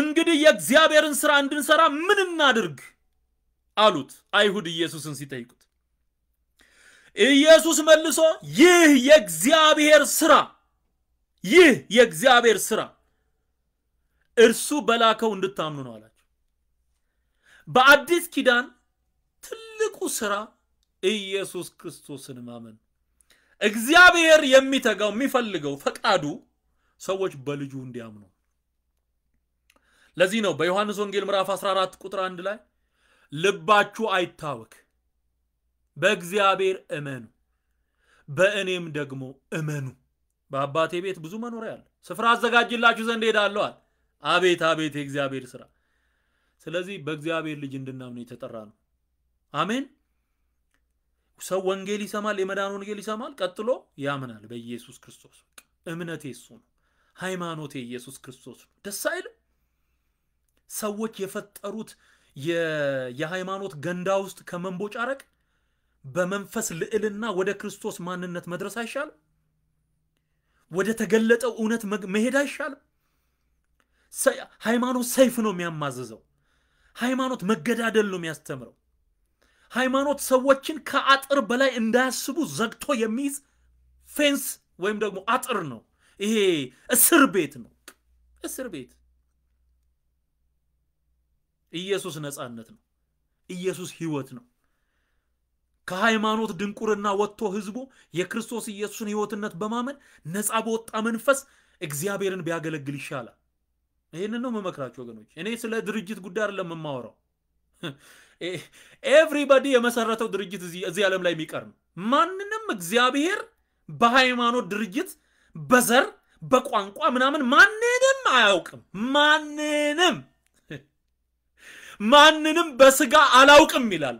እንግዲህ የእግዚአብሔርን ስራ እንድንሰራ ምን እናድርግ አሉት አይሁድ ኢየሱስን ሲጠይቁት ኢየሱስ መልሶ ይህ የእግዚአብሔር ሥራ ይህ የእግዚአብሔር ሥራ እርሱ በላከው እንድታምኑ ነው አላቸው። በአዲስ ኪዳን ትልቁ ሥራ ኢየሱስ ክርስቶስን ማመን። እግዚአብሔር የሚተጋው የሚፈልገው ፈቃዱ ሰዎች በልጁ እንዲያምኑ። ለዚህ ነው በዮሐንስ ወንጌል ምዕራፍ 14 ቁጥር 1 ላይ ልባችሁ አይታወክ በእግዚአብሔር እመኑ፣ በእኔም ደግሞ እመኑ። በአባቴ ቤት ብዙ መኖሪያ አለ፣ ስፍራ አዘጋጅላችሁ ዘንድ ሄዳለዋል። አቤት አቤት የእግዚአብሔር ስራ! ስለዚህ በእግዚአብሔር ልጅ እንድናምን የተጠራ ነው። አሜን። ሰው ወንጌል ይሰማል፣ የመዳን ወንጌል ይሰማል፣ ቀጥሎ ያምናል በኢየሱስ ክርስቶስ። እምነቴ እሱ ነው፣ ሃይማኖቴ ኢየሱስ ክርስቶስ ነው። ደስ አይልም? ሰዎች የፈጠሩት የሃይማኖት ገንዳ ውስጥ ከመንቦጫረቅ በመንፈስ ልዕልና ወደ ክርስቶስ ማንነት መድረስ አይሻልም? ወደ ተገለጠው እውነት መሄድ አይሻልም? ሃይማኖት ሰይፍ ነው የሚያማዝዘው። ሃይማኖት መገዳደል ነው የሚያስተምረው። ሃይማኖት ሰዎችን ከአጥር በላይ እንዳያስቡ ዘግቶ የሚይዝ ፌንስ ወይም ደግሞ አጥር ነው። ይሄ እስር ቤት ነው፣ እስር ቤት። ኢየሱስ ነፃነት ነው። ኢየሱስ ህይወት ነው። ከሃይማኖት ድንቁርና ወጥቶ ህዝቡ የክርስቶስ ኢየሱስን ህይወትነት በማመን ነፃ በወጣ መንፈስ እግዚአብሔርን ቢያገለግል ይሻላል። ይህንን ነው መመክራቸው ወገኖች። እኔ ስለ ድርጅት ጉዳይ አይደለም የማወራው። ኤቭሪባዲ የመሰረተው ድርጅት እዚህ ዓለም ላይ የሚቀር ነው። ማንንም እግዚአብሔር በሃይማኖት ድርጅት፣ በዘር፣ በቋንቋ ምናምን ማንንም አያውቅም። ማንንም ማንንም በስጋ አላውቅም ይላል።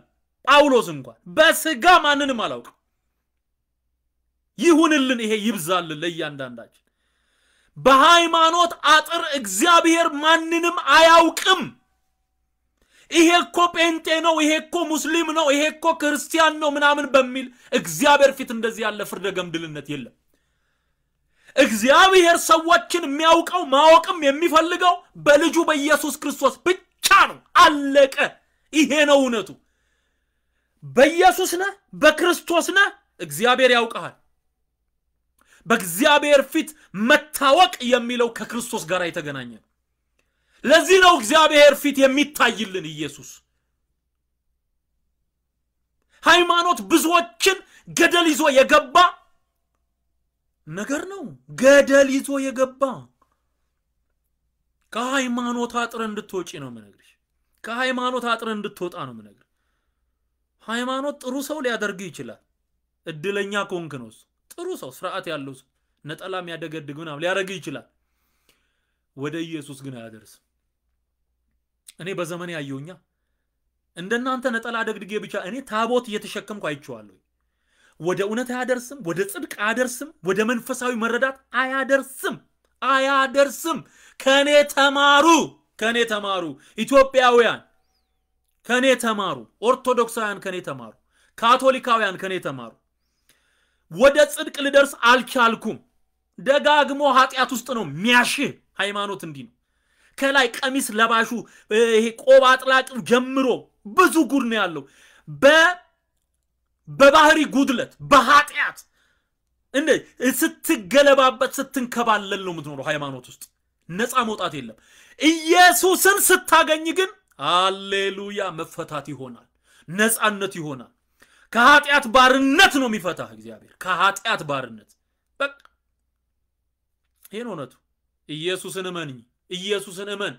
ጳውሎስ እንኳን በስጋ ማንንም አላውቅም። ይሁንልን፣ ይሄ ይብዛልን ለእያንዳንዳችን። በሃይማኖት አጥር እግዚአብሔር ማንንም አያውቅም። ይሄ እኮ ጴንጤ ነው፣ ይሄ እኮ ሙስሊም ነው፣ ይሄ እኮ ክርስቲያን ነው ምናምን በሚል እግዚአብሔር ፊት እንደዚህ ያለ ፍርደ ገምድልነት የለም። እግዚአብሔር ሰዎችን የሚያውቀው ማወቅም የሚፈልገው በልጁ በኢየሱስ ክርስቶስ ብቻ ነው። አለቀ። ይሄ ነው እውነቱ። በኢየሱስ ነህ፣ በክርስቶስ ነህ፣ እግዚአብሔር ያውቀሃል። በእግዚአብሔር ፊት መታወቅ የሚለው ከክርስቶስ ጋር የተገናኘ ነው። ለዚህ ነው እግዚአብሔር ፊት የሚታይልን ኢየሱስ። ሃይማኖት ብዙዎችን ገደል ይዞ የገባ ነገር ነው። ገደል ይዞ የገባ ከሃይማኖት አጥር እንድትወጪ ነው ምነግርሽ። ከሃይማኖት አጥር እንድትወጣ ነው ምነግር ሃይማኖት ጥሩ ሰው ሊያደርግ ይችላል። እድለኛ ኮንክ ነው። ጥሩ ሰው ስርዓት ያለው ሰው ነጠላ የሚያደገድግ ምናምን ሊያደርግ ይችላል። ወደ ኢየሱስ ግን አያደርስም። እኔ በዘመን ያየውኛ እንደናንተ ነጠላ አደግድጌ ብቻ እኔ ታቦት እየተሸከምኩ አይቼዋለሁ። ወደ እውነት አያደርስም፣ ወደ ጽድቅ አያደርስም፣ ወደ መንፈሳዊ መረዳት አያደርስም አያደርስም። ከእኔ ተማሩ፣ ከእኔ ተማሩ ኢትዮጵያውያን። ከኔ ተማሩ። ኦርቶዶክሳውያን ከኔ ተማሩ። ካቶሊካውያን ከኔ ተማሩ። ወደ ጽድቅ ልደርስ አልቻልኩም። ደጋግሞ ኃጢአት ውስጥ ነው ሚያሽህ። ሃይማኖት እንዲህ ነው። ከላይ ቀሚስ ለባሹ ይሄ ቆብ አጥላቅ ጀምሮ ብዙ ጉድ ነው ያለው። በባህሪ ጉድለት በኃጢአት እንደ ስትገለባበት ስትንከባለል ነው የምትኖረው። ሃይማኖት ውስጥ ነፃ መውጣት የለም። ኢየሱስን ስታገኝ ግን አሌሉያ። መፈታት ይሆናል። ነፃነት ይሆናል። ከኃጢአት ባርነት ነው የሚፈታ እግዚአብሔር። ከኃጢአት ባርነት በቃ ይህን እውነቱ። ኢየሱስን እመንኝ። ኢየሱስን እመን፣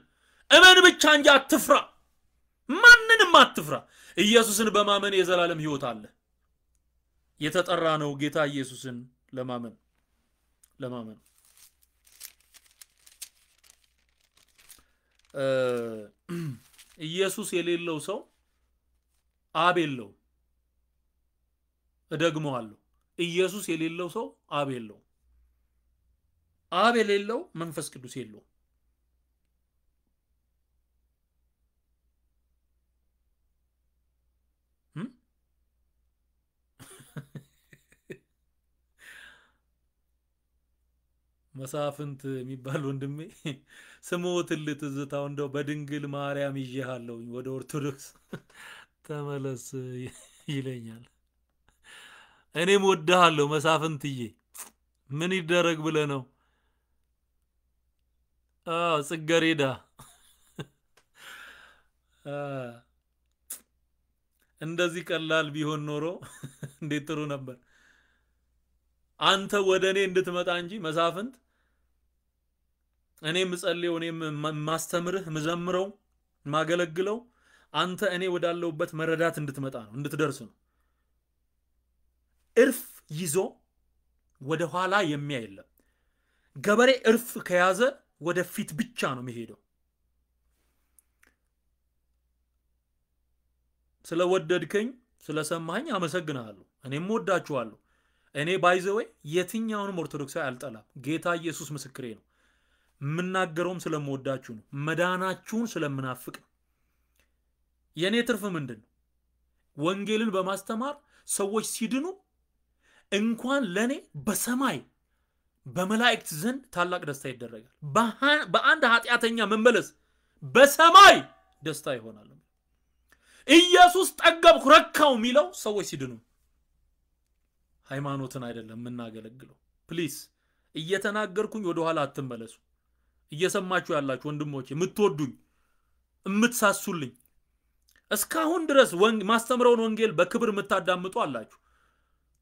እመን ብቻ እንጂ አትፍራ፣ ማንንም አትፍራ። ኢየሱስን በማመን የዘላለም ህይወት አለ። የተጠራ ነው ጌታ ኢየሱስን ለማመን ለማመን [CLEARS THROAT] ኢየሱስ የሌለው ሰው አብ የለው እደግመዋለሁ፣ ኢየሱስ የሌለው ሰው አብ የለው። አብ የሌለው መንፈስ ቅዱስ የለውም። መሳፍንት የሚባል ወንድሜ ስሞትል ትዝታው እንደው በድንግል ማርያም ይዤሃለሁኝ ወደ ኦርቶዶክስ [LAUGHS] ተመለስ ይለኛል። እኔም ወድሃለሁ መሳፍንትዬ፣ ምን ይደረግ ብለ ነው ጽገሬዳ [LAUGHS] እንደዚህ ቀላል ቢሆን ኖሮ እንዴት ጥሩ ነበር። አንተ ወደ እኔ እንድትመጣ እንጂ መሳፍንት እኔ የምጸልየው እኔ ማስተምርህ ምዘምረው ማገለግለው አንተ እኔ ወዳለሁበት መረዳት እንድትመጣ ነው እንድትደርስ ነው። እርፍ ይዞ ወደ ኋላ የሚያ የለም። ገበሬ እርፍ ከያዘ ወደፊት ብቻ ነው የሚሄደው። ስለወደድከኝ ስለሰማኸኝ አመሰግናለሁ እኔም ወዳችኋለሁ። እኔ ባይዘወይ የትኛውንም ኦርቶዶክሳዊ አልጠላም። ጌታ ኢየሱስ ምስክሬ ነው። የምናገረውም ስለምወዳችሁ ነው። መዳናችሁን ስለምናፍቅ ነው። የእኔ ትርፍ ምንድን ነው? ወንጌልን በማስተማር ሰዎች ሲድኑ እንኳን ለእኔ በሰማይ በመላእክት ዘንድ ታላቅ ደስታ ይደረጋል። በአንድ ኃጢአተኛ መመለስ በሰማይ ደስታ ይሆናል። ኢየሱስ ጠገብኩ፣ ረካው የሚለው ሰዎች ሲድኑ፣ ሃይማኖትን አይደለም የምናገለግለው። ፕሊስ እየተናገርኩኝ ወደኋላ አትመለሱ። እየሰማችሁ ያላችሁ ወንድሞች የምትወዱኝ የምትሳሱልኝ እስካሁን ድረስ ማስተምረውን ወንጌል በክብር የምታዳምጡ አላችሁ።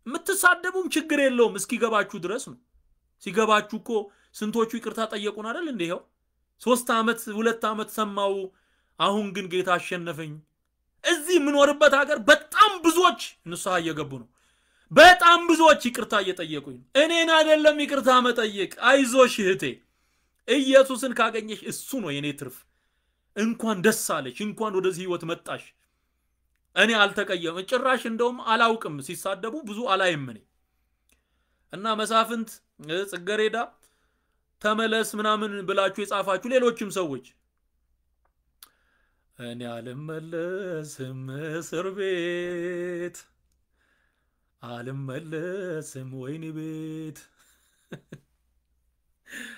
የምትሳደቡም ችግር የለውም እስኪገባችሁ ድረስ ነው። ሲገባችሁ እኮ ስንቶቹ ይቅርታ ጠየቁን አይደል? እንደ ሶስት ዓመት ሁለት ዓመት ሰማው። አሁን ግን ጌታ አሸነፈኝ። እዚህ የምኖርበት ሀገር በጣም ብዙዎች ንስሐ እየገቡ ነው። በጣም ብዙዎች ይቅርታ እየጠየቁኝ ነው። እኔን አይደለም ይቅርታ መጠየቅ። አይዞሽ እህቴ ኢየሱስን ካገኘሽ እሱ ነው የኔ ትርፍ። እንኳን ደስ አለሽ፣ እንኳን ወደዚህ ህይወት መጣሽ። እኔ አልተቀየም ጭራሽ እንደውም አላውቅም፣ ሲሳደቡ ብዙ አላይም እኔ እና መሳፍንት ጽገሬዳ ተመለስ ምናምን ብላችሁ የጻፋችሁ ሌሎችም ሰዎች እኔ አልመለስም እስር ቤት አልመለስም ወይኒ ቤት [LAUGHS]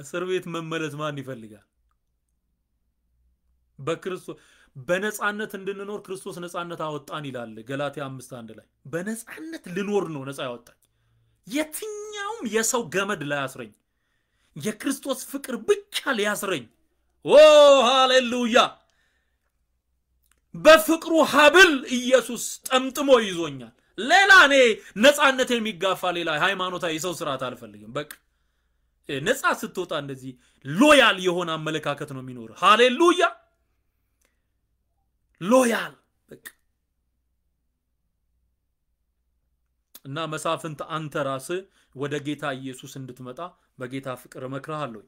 እስር ቤት መመለስ ማን ይፈልጋል? በክርስቶስ በነፃነት እንድንኖር ክርስቶስ ነፃነት አወጣን ይላል ገላትያ አምስት አንድ ላይ በነጻነት ልኖር ነው ነጻ ያወጣኝ። የትኛውም የሰው ገመድ ላያስረኝ፣ የክርስቶስ ፍቅር ብቻ ሊያስረኝ። ኦ ሃሌሉያ! በፍቅሩ ሀብል ኢየሱስ ጠምጥሞ ይዞኛል። ሌላ እኔ ነፃነት የሚጋፋ ሌላ ሃይማኖታዊ የሰው ስርዓት አልፈልግም። በቃ ነፃ ስትወጣ እንደዚህ ሎያል የሆነ አመለካከት ነው የሚኖር። ሃሌሉያ ሎያል በቃ እና መሳፍንት አንተ ራስህ ወደ ጌታ ኢየሱስ እንድትመጣ በጌታ ፍቅር እመክርሃለሁ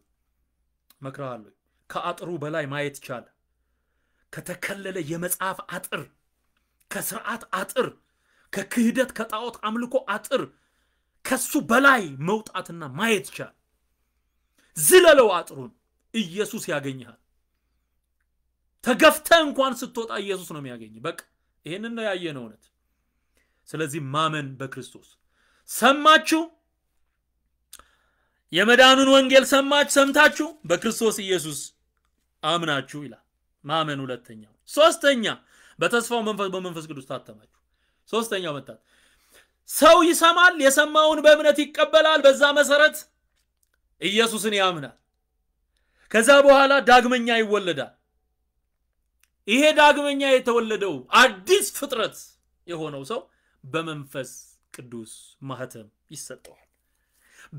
እመክርሃለሁ። ከአጥሩ በላይ ማየት ቻለ። ከተከለለ የመጽሐፍ አጥር፣ ከስርዓት አጥር፣ ከክህደት ከጣዖት አምልኮ አጥር ከሱ በላይ መውጣትና ማየት ቻለ። ዝለለው አጥሩን ኢየሱስ ያገኝሃል። ተገፍተ እንኳን ስትወጣ ኢየሱስ ነው የሚያገኝ። በቃ ይህንን ነው ያየነው እውነት። ስለዚህ ማመን በክርስቶስ ሰማችሁ፣ የመዳኑን ወንጌል ሰማች ሰምታችሁ በክርስቶስ ኢየሱስ አምናችሁ ይላል ማመን። ሁለተኛው ሶስተኛ፣ በተስፋው መንፈስ በመንፈስ ቅዱስ ታተማችሁ። ሶስተኛው መታት ሰው ይሰማል፣ የሰማውን በእምነት ይቀበላል። በዛ መሰረት ኢየሱስን ያምናል። ከዛ በኋላ ዳግመኛ ይወለዳል። ይሄ ዳግመኛ የተወለደው አዲስ ፍጥረት የሆነው ሰው በመንፈስ ቅዱስ ማህተም ይሰጠዋል።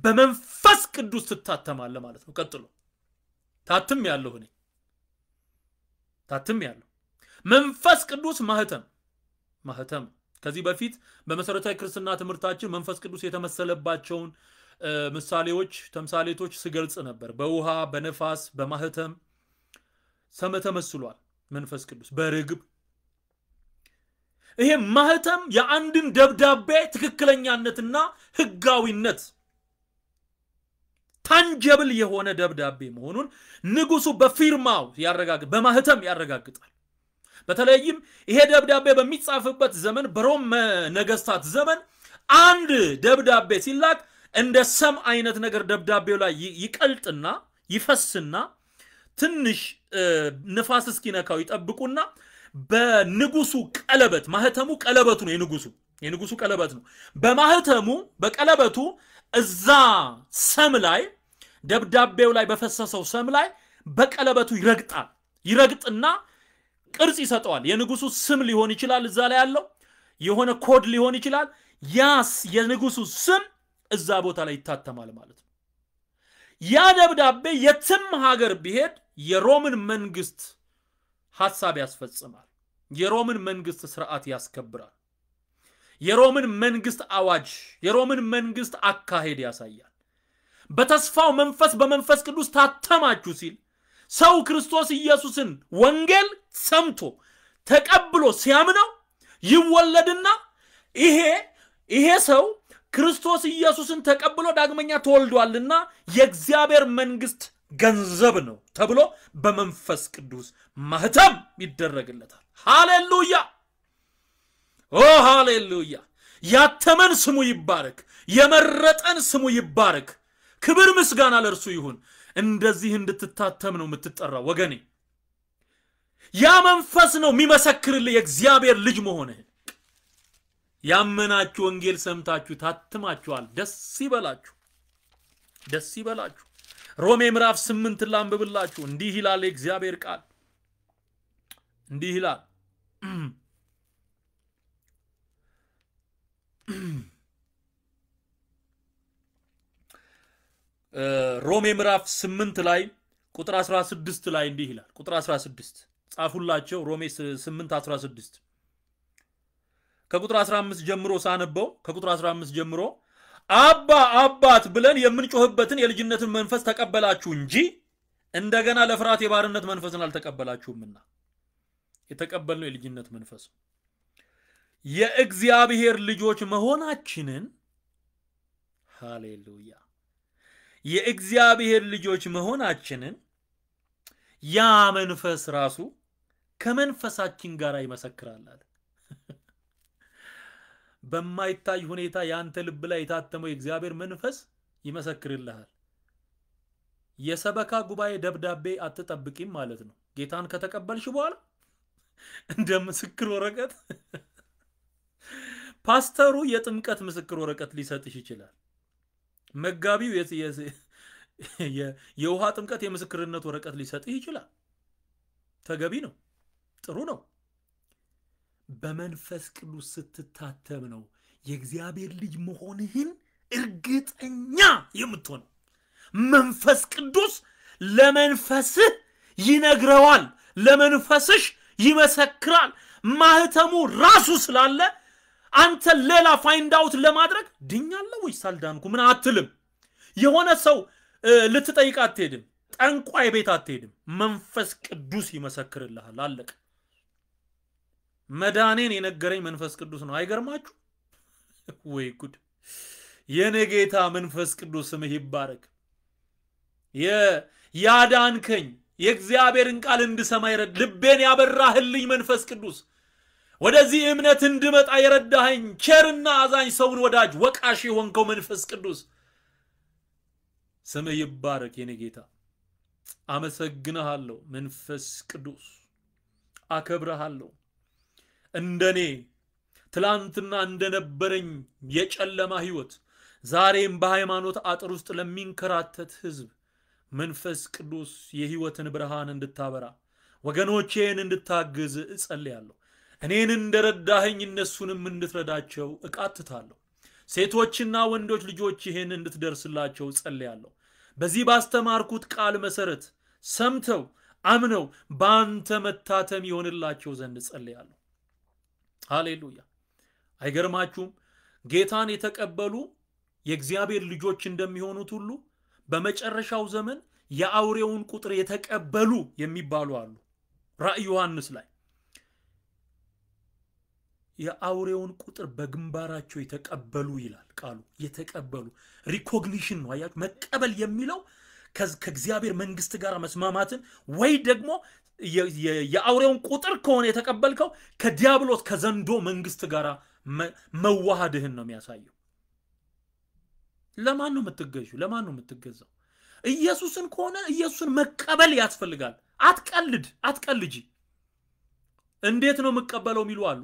በመንፈስ ቅዱስ ትታተማለ ማለት ነው። ቀጥሎ ታትም ያለሁ እኔ ታትም ያለሁ መንፈስ ቅዱስ ማህተም ማህተም ከዚህ በፊት በመሰረታዊ ክርስትና ትምህርታችን መንፈስ ቅዱስ የተመሰለባቸውን ምሳሌዎች፣ ተምሳሌቶች ስገልጽ ነበር። በውሃ በነፋስ በማህተም ሰመ ተመስሏል መንፈስ ቅዱስ በርግብ ይሄ ማህተም የአንድን ደብዳቤ ትክክለኛነትና ህጋዊነት ታንጀብል የሆነ ደብዳቤ መሆኑን ንጉሱ በፊርማው ያረጋግጥ በማህተም ያረጋግጣል። በተለይም ይሄ ደብዳቤ በሚጻፍበት ዘመን በሮም ነገስታት ዘመን አንድ ደብዳቤ ሲላክ እንደ ሰም አይነት ነገር ደብዳቤው ላይ ይቀልጥና ይፈስና ትንሽ ንፋስ እስኪነካው ይጠብቁና በንጉሱ ቀለበት ማህተሙ ቀለበቱ ነው የንጉሱ የንጉሱ ቀለበት ነው። በማህተሙ በቀለበቱ እዛ ሰም ላይ ደብዳቤው ላይ በፈሰሰው ሰም ላይ በቀለበቱ ይረግጣል። ይረግጥና ቅርጽ ይሰጠዋል። የንጉሱ ስም ሊሆን ይችላል፣ እዛ ላይ ያለው የሆነ ኮድ ሊሆን ይችላል። ያስ የንጉሱ ስም እዛ ቦታ ላይ ይታተማል ማለት ነው። ያ ደብዳቤ የትም ሀገር ቢሄድ የሮምን መንግስት ሀሳብ ያስፈጽማል። የሮምን መንግስት ስርዓት ያስከብራል። የሮምን መንግስት አዋጅ፣ የሮምን መንግስት አካሄድ ያሳያል። በተስፋው መንፈስ በመንፈስ ቅዱስ ታተማችሁ ሲል ሰው ክርስቶስ ኢየሱስን ወንጌል ሰምቶ ተቀብሎ ሲያምነው ይወለድና ይሄ ይሄ ሰው ክርስቶስ ኢየሱስን ተቀብሎ ዳግመኛ ተወልዷልና የእግዚአብሔር መንግስት ገንዘብ ነው ተብሎ በመንፈስ ቅዱስ ማህተም ይደረግለታል። ሃሌሉያ! ኦ ሃሌሉያ! ያተመን ስሙ ይባረክ፣ የመረጠን ስሙ ይባረክ። ክብር ምስጋና ለእርሱ ይሁን። እንደዚህ እንድትታተም ነው የምትጠራው ወገኔ። ያ መንፈስ ነው የሚመሰክርልህ የእግዚአብሔር ልጅ መሆንህን። ያመናችሁ ወንጌል ሰምታችሁ ታትማችኋል። ደስ ይበላችሁ፣ ደስ ይበላችሁ። ሮሜ ምዕራፍ ስምንት ላንብብላችሁ። እንዲህ ይላል የእግዚአብሔር ቃል እንዲህ ይላል ሮሜ ምዕራፍ 8 ላይ ቁጥር 16 ላይ እንዲህ ይላል። ቁጥር 16 ጻፉላቸው። ሮሜ 8 16 ከቁጥር 15 ጀምሮ ሳነበው ከቁጥር 15 ጀምሮ አባ አባት ብለን የምንጮህበትን የልጅነትን መንፈስ ተቀበላችሁ እንጂ እንደገና ለፍርሃት የባርነት መንፈስን አልተቀበላችሁምና የተቀበልነው የልጅነት መንፈስ የእግዚአብሔር ልጆች መሆናችንን ሃሌሉያ የእግዚአብሔር ልጆች መሆናችንን ያ መንፈስ ራሱ ከመንፈሳችን ጋር ይመሰክራል። በማይታይ ሁኔታ የአንተ ልብ ላይ የታተመው የእግዚአብሔር መንፈስ ይመሰክርልሃል። የሰበካ ጉባኤ ደብዳቤ አትጠብቂም ማለት ነው። ጌታን ከተቀበልሽ በኋላ እንደ ምስክር ወረቀት ፓስተሩ የጥምቀት ምስክር ወረቀት ሊሰጥሽ ይችላል። መጋቢው የውሃ ጥምቀት የምስክርነት ወረቀት ሊሰጥህ ይችላል። ተገቢ ነው። ጥሩ ነው። በመንፈስ ቅዱስ ስትታተም ነው የእግዚአብሔር ልጅ መሆንህን እርግጠኛ የምትሆን መንፈስ ቅዱስ ለመንፈስህ ይነግረዋል፣ ለመንፈስሽ ይመሰክራል። ማህተሙ ራሱ ስላለ አንተ ሌላ ፋይንድ ለማድረግ ድኛለ ወይ ሳልዳንኩ ምን አትልም። የሆነ ሰው ልትጠይቅ አትሄድም። ጠንቋይ ቤት አትሄድም። መንፈስ ቅዱስ ይመሰክርልሃል። አለቅ መዳኔን የነገረኝ መንፈስ ቅዱስ ነው። አይገርማችሁ ወይ ጉድ! የኔ ጌታ መንፈስ ቅዱስ ስምህ ይባረክ። ያዳንከኝ የእግዚአብሔርን ቃል እንድሰማ ይረድ ልቤን ያበራህልኝ መንፈስ ቅዱስ ወደዚህ እምነት እንድመጣ የረዳኸኝ ቸርና አዛኝ ሰውን ወዳጅ ወቃሽ የሆንከው መንፈስ ቅዱስ ስምህ ይባረክ። የኔ ጌታ አመሰግንሃለሁ መንፈስ ቅዱስ አከብረሃለሁ። እንደኔ ትላንትና እንደነበረኝ የጨለማ ህይወት ዛሬም በሃይማኖት አጥር ውስጥ ለሚንከራተት ህዝብ መንፈስ ቅዱስ የህይወትን ብርሃን እንድታበራ ወገኖቼን እንድታግዝ እጸልያለሁ። እኔን እንደረዳኸኝ እነሱንም እንድትረዳቸው እቃትታለሁ። ሴቶችና ወንዶች ልጆች ይህን እንድትደርስላቸው ጸልያለሁ። በዚህ ባስተማርኩት ቃል መሰረት ሰምተው አምነው በአንተ መታተም ይሆንላቸው ዘንድ ጸልያለሁ። ሃሌሉያ። አይገርማችሁም? ጌታን የተቀበሉ የእግዚአብሔር ልጆች እንደሚሆኑት ሁሉ በመጨረሻው ዘመን የአውሬውን ቁጥር የተቀበሉ የሚባሉ አሉ። ራእይ ዮሐንስ ላይ የአውሬውን ቁጥር በግንባራቸው የተቀበሉ ይላል ቃሉ። የተቀበሉ ሪኮግኒሽን ነው አያችሁ። መቀበል የሚለው ከእግዚአብሔር መንግስት ጋር መስማማትን ወይ ደግሞ የአውሬውን ቁጥር ከሆነ የተቀበልከው ከዲያብሎስ ከዘንዶ መንግስት ጋር መዋሃድህን ነው የሚያሳየው። ለማን ነው የምትገዡ? ለማን ነው የምትገዛው? ኢየሱስን ከሆነ ኢየሱስን መቀበል ያስፈልጋል። አትቀልድ፣ አትቀልጂ። እንዴት ነው የምቀበለው የሚሉ አሉ።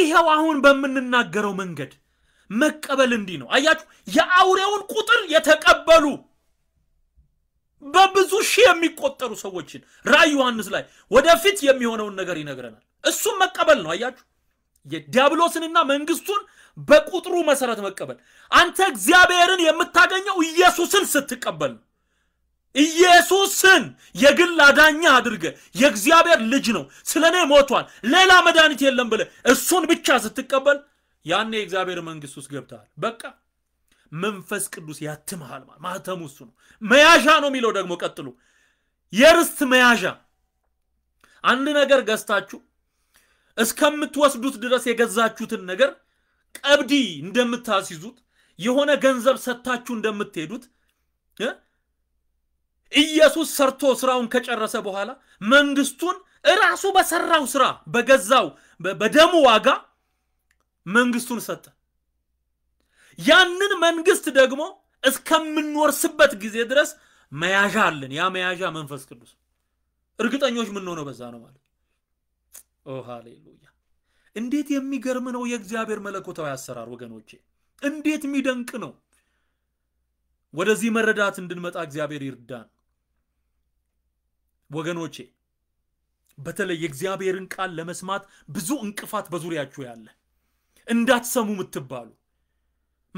ይኸው አሁን በምንናገረው መንገድ መቀበል እንዲህ ነው። አያችሁ፣ የአውሬውን ቁጥር የተቀበሉ በብዙ ሺህ የሚቆጠሩ ሰዎችን ራእይ ዮሐንስ ላይ ወደፊት የሚሆነውን ነገር ይነግረናል። እሱም መቀበል ነው። አያችሁ የዲያብሎስንና መንግስቱን በቁጥሩ መሰረት መቀበል። አንተ እግዚአብሔርን የምታገኘው ኢየሱስን ስትቀበል ነው። ኢየሱስን የግል አዳኛ አድርገ የእግዚአብሔር ልጅ ነው፣ ስለ እኔ ሞቷል፣ ሌላ መድኃኒት የለም ብለ እሱን ብቻ ስትቀበል ያኔ የእግዚአብሔር መንግስት ውስጥ ገብተሃል። በቃ መንፈስ ቅዱስ ያትምሃል። ማህተሙ እሱ ነው። መያዣ ነው የሚለው ደግሞ ቀጥሎ የርስት መያዣ። አንድ ነገር ገዝታችሁ እስከምትወስዱት ድረስ የገዛችሁትን ነገር ቀብዲ እንደምታስይዙት የሆነ ገንዘብ ሰጥታችሁ እንደምትሄዱት ኢየሱስ ሰርቶ ስራውን ከጨረሰ በኋላ መንግስቱን እራሱ በሰራው ስራ በገዛው በደሙ ዋጋ መንግስቱን ሰጠ። ያንን መንግስት ደግሞ እስከምንወርስበት ጊዜ ድረስ መያዣ አለን። ያ መያዣ መንፈስ ቅዱስ። እርግጠኞች የምንሆነው በዛ ነው ማለት ኦ ሃሌሉያ! እንዴት የሚገርም ነው የእግዚአብሔር መለኮታዊ አሰራር ወገኖቼ፣ እንዴት የሚደንቅ ነው። ወደዚህ መረዳት እንድንመጣ እግዚአብሔር ይርዳን ወገኖቼ። በተለይ የእግዚአብሔርን ቃል ለመስማት ብዙ እንቅፋት በዙሪያችሁ ያለ እንዳትሰሙ የምትባሉ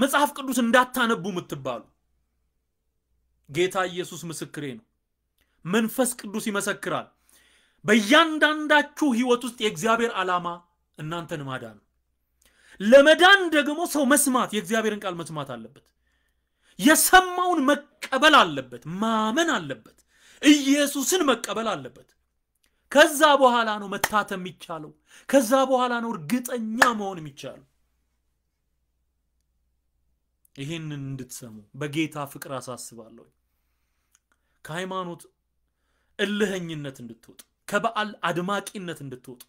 መጽሐፍ ቅዱስ እንዳታነቡ የምትባሉ ጌታ ኢየሱስ ምስክሬ ነው። መንፈስ ቅዱስ ይመሰክራል። በእያንዳንዳችሁ ህይወት ውስጥ የእግዚአብሔር ዓላማ እናንተን ማዳን ነው። ለመዳን ደግሞ ሰው መስማት የእግዚአብሔርን ቃል መስማት አለበት። የሰማውን መቀበል አለበት፣ ማመን አለበት፣ ኢየሱስን መቀበል አለበት። ከዛ በኋላ ነው መታተም የሚቻለው። ከዛ በኋላ ነው እርግጠኛ መሆን የሚቻለው። ይሄንን እንድትሰሙ በጌታ ፍቅር አሳስባለሁ። ከሃይማኖት እልህኝነት እንድትወጡ፣ ከበዓል አድማቂነት እንድትወጡ፣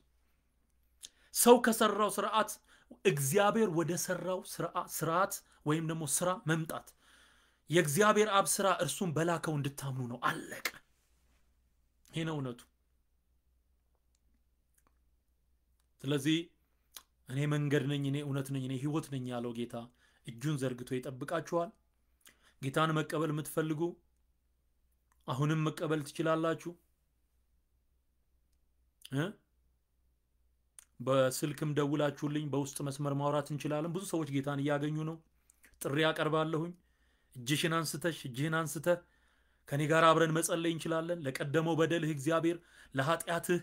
ሰው ከሰራው ስርዓት እግዚአብሔር ወደ ሰራው ስርዓት ወይም ደግሞ ስራ መምጣት የእግዚአብሔር አብ ስራ እርሱን በላከው እንድታምኑ ነው። አለቀ። ይህ ነው እውነቱ። ስለዚህ እኔ መንገድ ነኝ፣ እኔ እውነት ነኝ፣ እኔ ህይወት ነኝ ያለው ጌታ እጁን ዘርግቶ ይጠብቃችኋል። ጌታን መቀበል የምትፈልጉ አሁንም መቀበል ትችላላችሁ። በስልክም ደውላችሁልኝ በውስጥ መስመር ማውራት እንችላለን። ብዙ ሰዎች ጌታን እያገኙ ነው። ጥሪ ያቀርባለሁኝ። እጅሽን አንስተሽ እጅህን አንስተህ ከኔ ጋር አብረን መጸለይ እንችላለን። ለቀደመው በደልህ እግዚአብሔር ለኃጢአትህ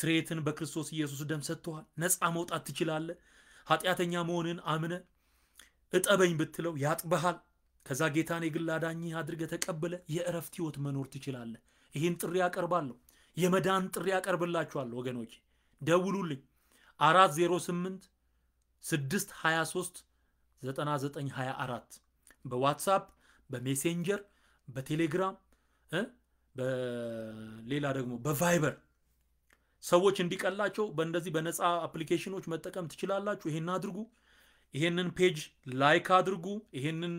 ስርየትን በክርስቶስ ኢየሱስ ደም ሰጥተዋል። ነፃ መውጣት ትችላለህ። ኃጢአተኛ መሆንን አምነ እጠበኝ ብትለው ያጥበሃል። ከዛ ጌታን የግል አዳኝ አድርገ ተቀብለ የእረፍት ህይወት መኖር ትችላለህ። ይህን ጥሪ ያቀርባለሁ። የመዳን ጥሪ ያቀርብላችኋለሁ ወገኖች፣ ደውሉልኝ 408 623 9924 በዋትሳፕ በሜሴንጀር በቴሌግራም በሌላ ደግሞ በቫይበር ሰዎች እንዲቀላቸው በእንደዚህ በነፃ አፕሊኬሽኖች መጠቀም ትችላላችሁ። ይሄን አድርጉ። ይሄንን ፔጅ ላይክ አድርጉ። ይሄንን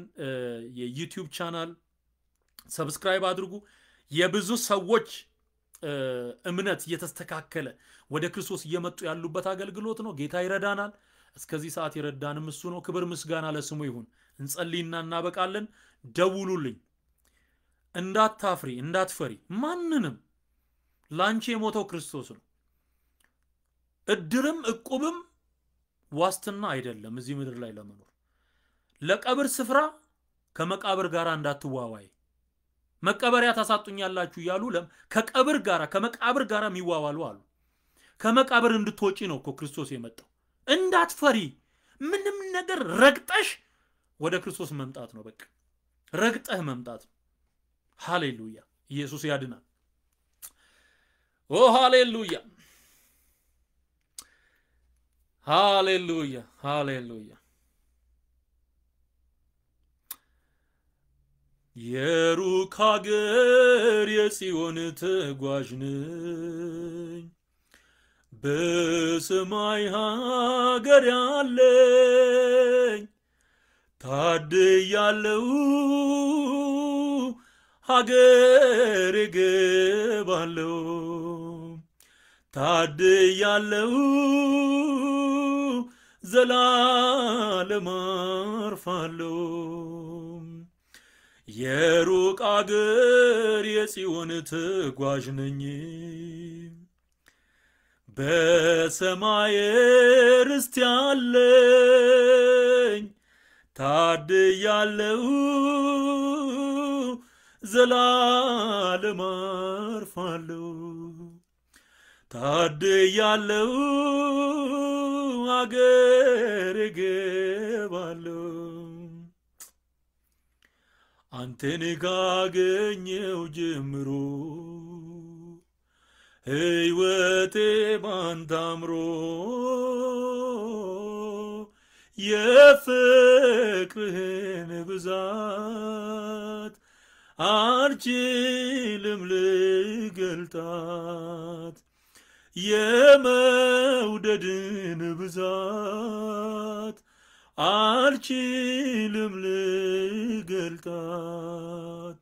የዩቲዩብ ቻናል ሰብስክራይብ አድርጉ። የብዙ ሰዎች እምነት እየተስተካከለ ወደ ክርስቶስ እየመጡ ያሉበት አገልግሎት ነው። ጌታ ይረዳናል። እስከዚህ ሰዓት የረዳንም እሱ ነው። ክብር ምስጋና ለስሙ ይሁን። እንጸልይና እናበቃለን። ደውሉልኝ። እንዳታፍሪ፣ እንዳትፈሪ። ማንንም ላንቺ የሞተው ክርስቶስ ነው። እድርም እቁብም ዋስትና አይደለም እዚህ ምድር ላይ ለመኖር። ለቀብር ስፍራ ከመቃብር ጋር እንዳትዋዋይ መቀበሪያ ታሳጡኛላችሁ እያሉ ከቀብር ጋር ከመቃብር ጋር የሚዋዋሉ አሉ። ከመቃብር እንድትወጪ ነው እኮ ክርስቶስ የመጣው። እንዳትፈሪ፣ ምንም ነገር ረግጠሽ ወደ ክርስቶስ መምጣት ነው። በቃ ረግጠህ መምጣት ነው። ሃሌሉያ! ኢየሱስ ያድናል። ኦ ሃሌሉያ! Aleluya, aleluya. የሩቅ ሀገር የጽዮን ተጓዥ ነኝ በሰማይ ሀገር ያለኝ ታድያለው ሀገር ገባለው ታድያለው ዘላለም አርፋለሁ። የሩቅ አገር የጽዮን ተጓዥ ነኝ። በሰማይ ርስት ያለኝ ታድያለሁ። ዘላለም አርፋለሁ። ታድያለሁ ሀገር እገባለሁ አንተን ካገኘው ጀምሮ ሕይወቴ ባንታምሮ አምሮ የፍቅርህን ብዛት አልችልም ልገልጣት የመውደድን ብዛት አልችልም ልገልጣት።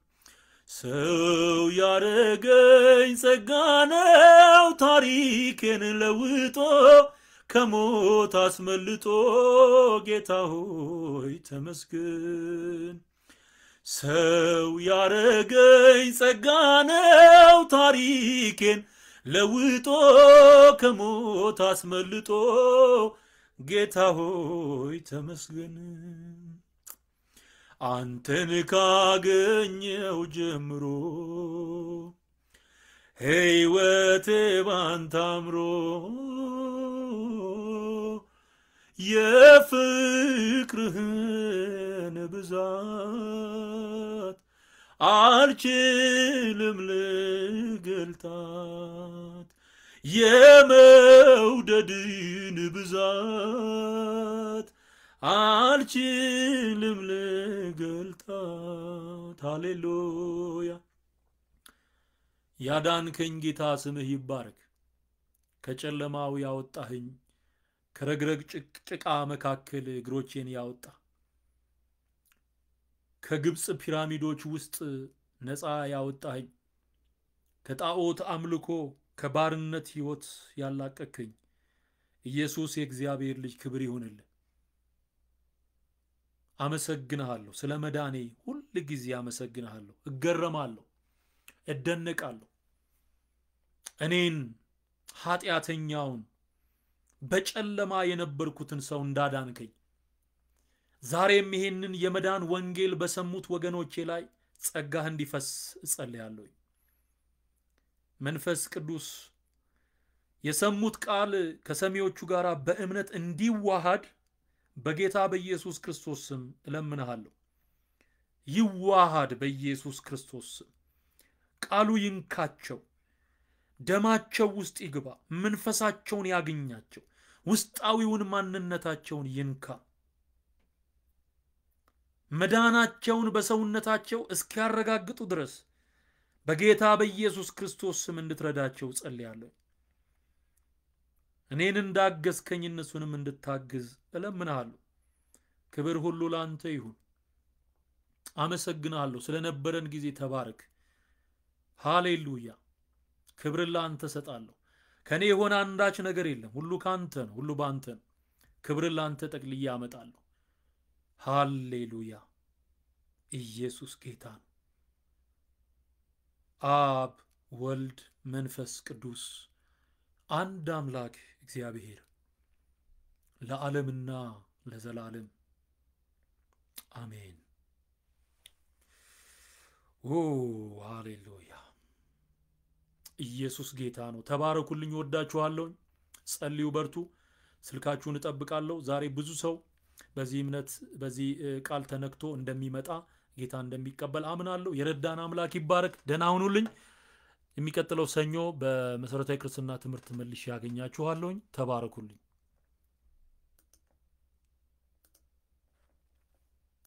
ሰው ያረገኝ ጸጋ ነው ታሪኬን ለውጦ ከሞት አስመልጦ ጌታ ሆይ ተመስግን። ሰው ያረገኝ ጸጋ ነው ታሪኬን ለውጦ ከሞት አስመልጦ ጌታ ሆይ ተመስገን። አንተን ካገኘው ጀምሮ ሕይወቴ ባንተ አምሮ የፍቅርህን ብዛት አልችልም ልገልጣት የመውደድን ብዛት አልችልም ልገልጣት። ሃሌሉያ። ያዳንከኝ ጌታ ስምህ ይባረክ። ከጨለማው ያወጣህኝ ከረግረግ ጭቃ መካከል እግሮቼን ያወጣ ከግብፅ ፒራሚዶች ውስጥ ነፃ ያወጣኸኝ፣ ከጣዖት አምልኮ ከባርነት ሕይወት ያላቀክኝ ኢየሱስ የእግዚአብሔር ልጅ ክብር ይሁንልህ። አመሰግንሃለሁ። ስለ መዳኔ ሁል ጊዜ አመሰግንሃለሁ። እገረማለሁ፣ እደነቃለሁ። እኔን ኃጢአተኛውን በጨለማ የነበርኩትን ሰው እንዳዳንከኝ ዛሬም ይሄንን የመዳን ወንጌል በሰሙት ወገኖቼ ላይ ጸጋህ እንዲፈስ እጸልያለሁኝ። መንፈስ ቅዱስ የሰሙት ቃል ከሰሚዎቹ ጋር በእምነት እንዲዋሃድ በጌታ በኢየሱስ ክርስቶስ ስም እለምንሃለሁ። ይዋሃድ በኢየሱስ ክርስቶስ ስም። ቃሉ ይንካቸው፣ ደማቸው ውስጥ ይግባ፣ መንፈሳቸውን ያግኛቸው፣ ውስጣዊውን ማንነታቸውን ይንካ። መዳናቸውን በሰውነታቸው እስኪያረጋግጡ ድረስ በጌታ በኢየሱስ ክርስቶስ ስም እንድትረዳቸው ጸልያለሁ። እኔን እንዳገዝከኝ እነሱንም እንድታግዝ እለምንሃለሁ። ክብር ሁሉ ለአንተ ይሁን። አመሰግናለሁ። ስለነበረን ጊዜ ተባረክ። ሃሌሉያ። ክብርን ለአንተ ሰጣለሁ። ከእኔ የሆነ አንዳች ነገር የለም። ሁሉ ከአንተ ነው። ሁሉ በአንተ ነው። ክብርን ለአንተ ጠቅልዬ አመጣለሁ። ሃሌሉያ! ኢየሱስ ጌታ ነው። አብ ወልድ መንፈስ ቅዱስ አንድ አምላክ እግዚአብሔር ለዓለምና ለዘላለም አሜን። ኦ ሃሌሉያ! ኢየሱስ ጌታ ነው። ተባረኩልኝ። ወዳችኋለሁኝ። ጸልዩ፣ በርቱ። ስልካችሁን እጠብቃለሁ። ዛሬ ብዙ ሰው በዚህ እምነት በዚህ ቃል ተነክቶ እንደሚመጣ ጌታ እንደሚቀበል አምናለሁ። የረዳን አምላክ ይባረክ። ደህና ሁኑልኝ። የሚቀጥለው ሰኞ በመሰረታዊ ክርስትና ትምህርት መልሼ ያገኛችኋለሁኝ። ተባረኩልኝ።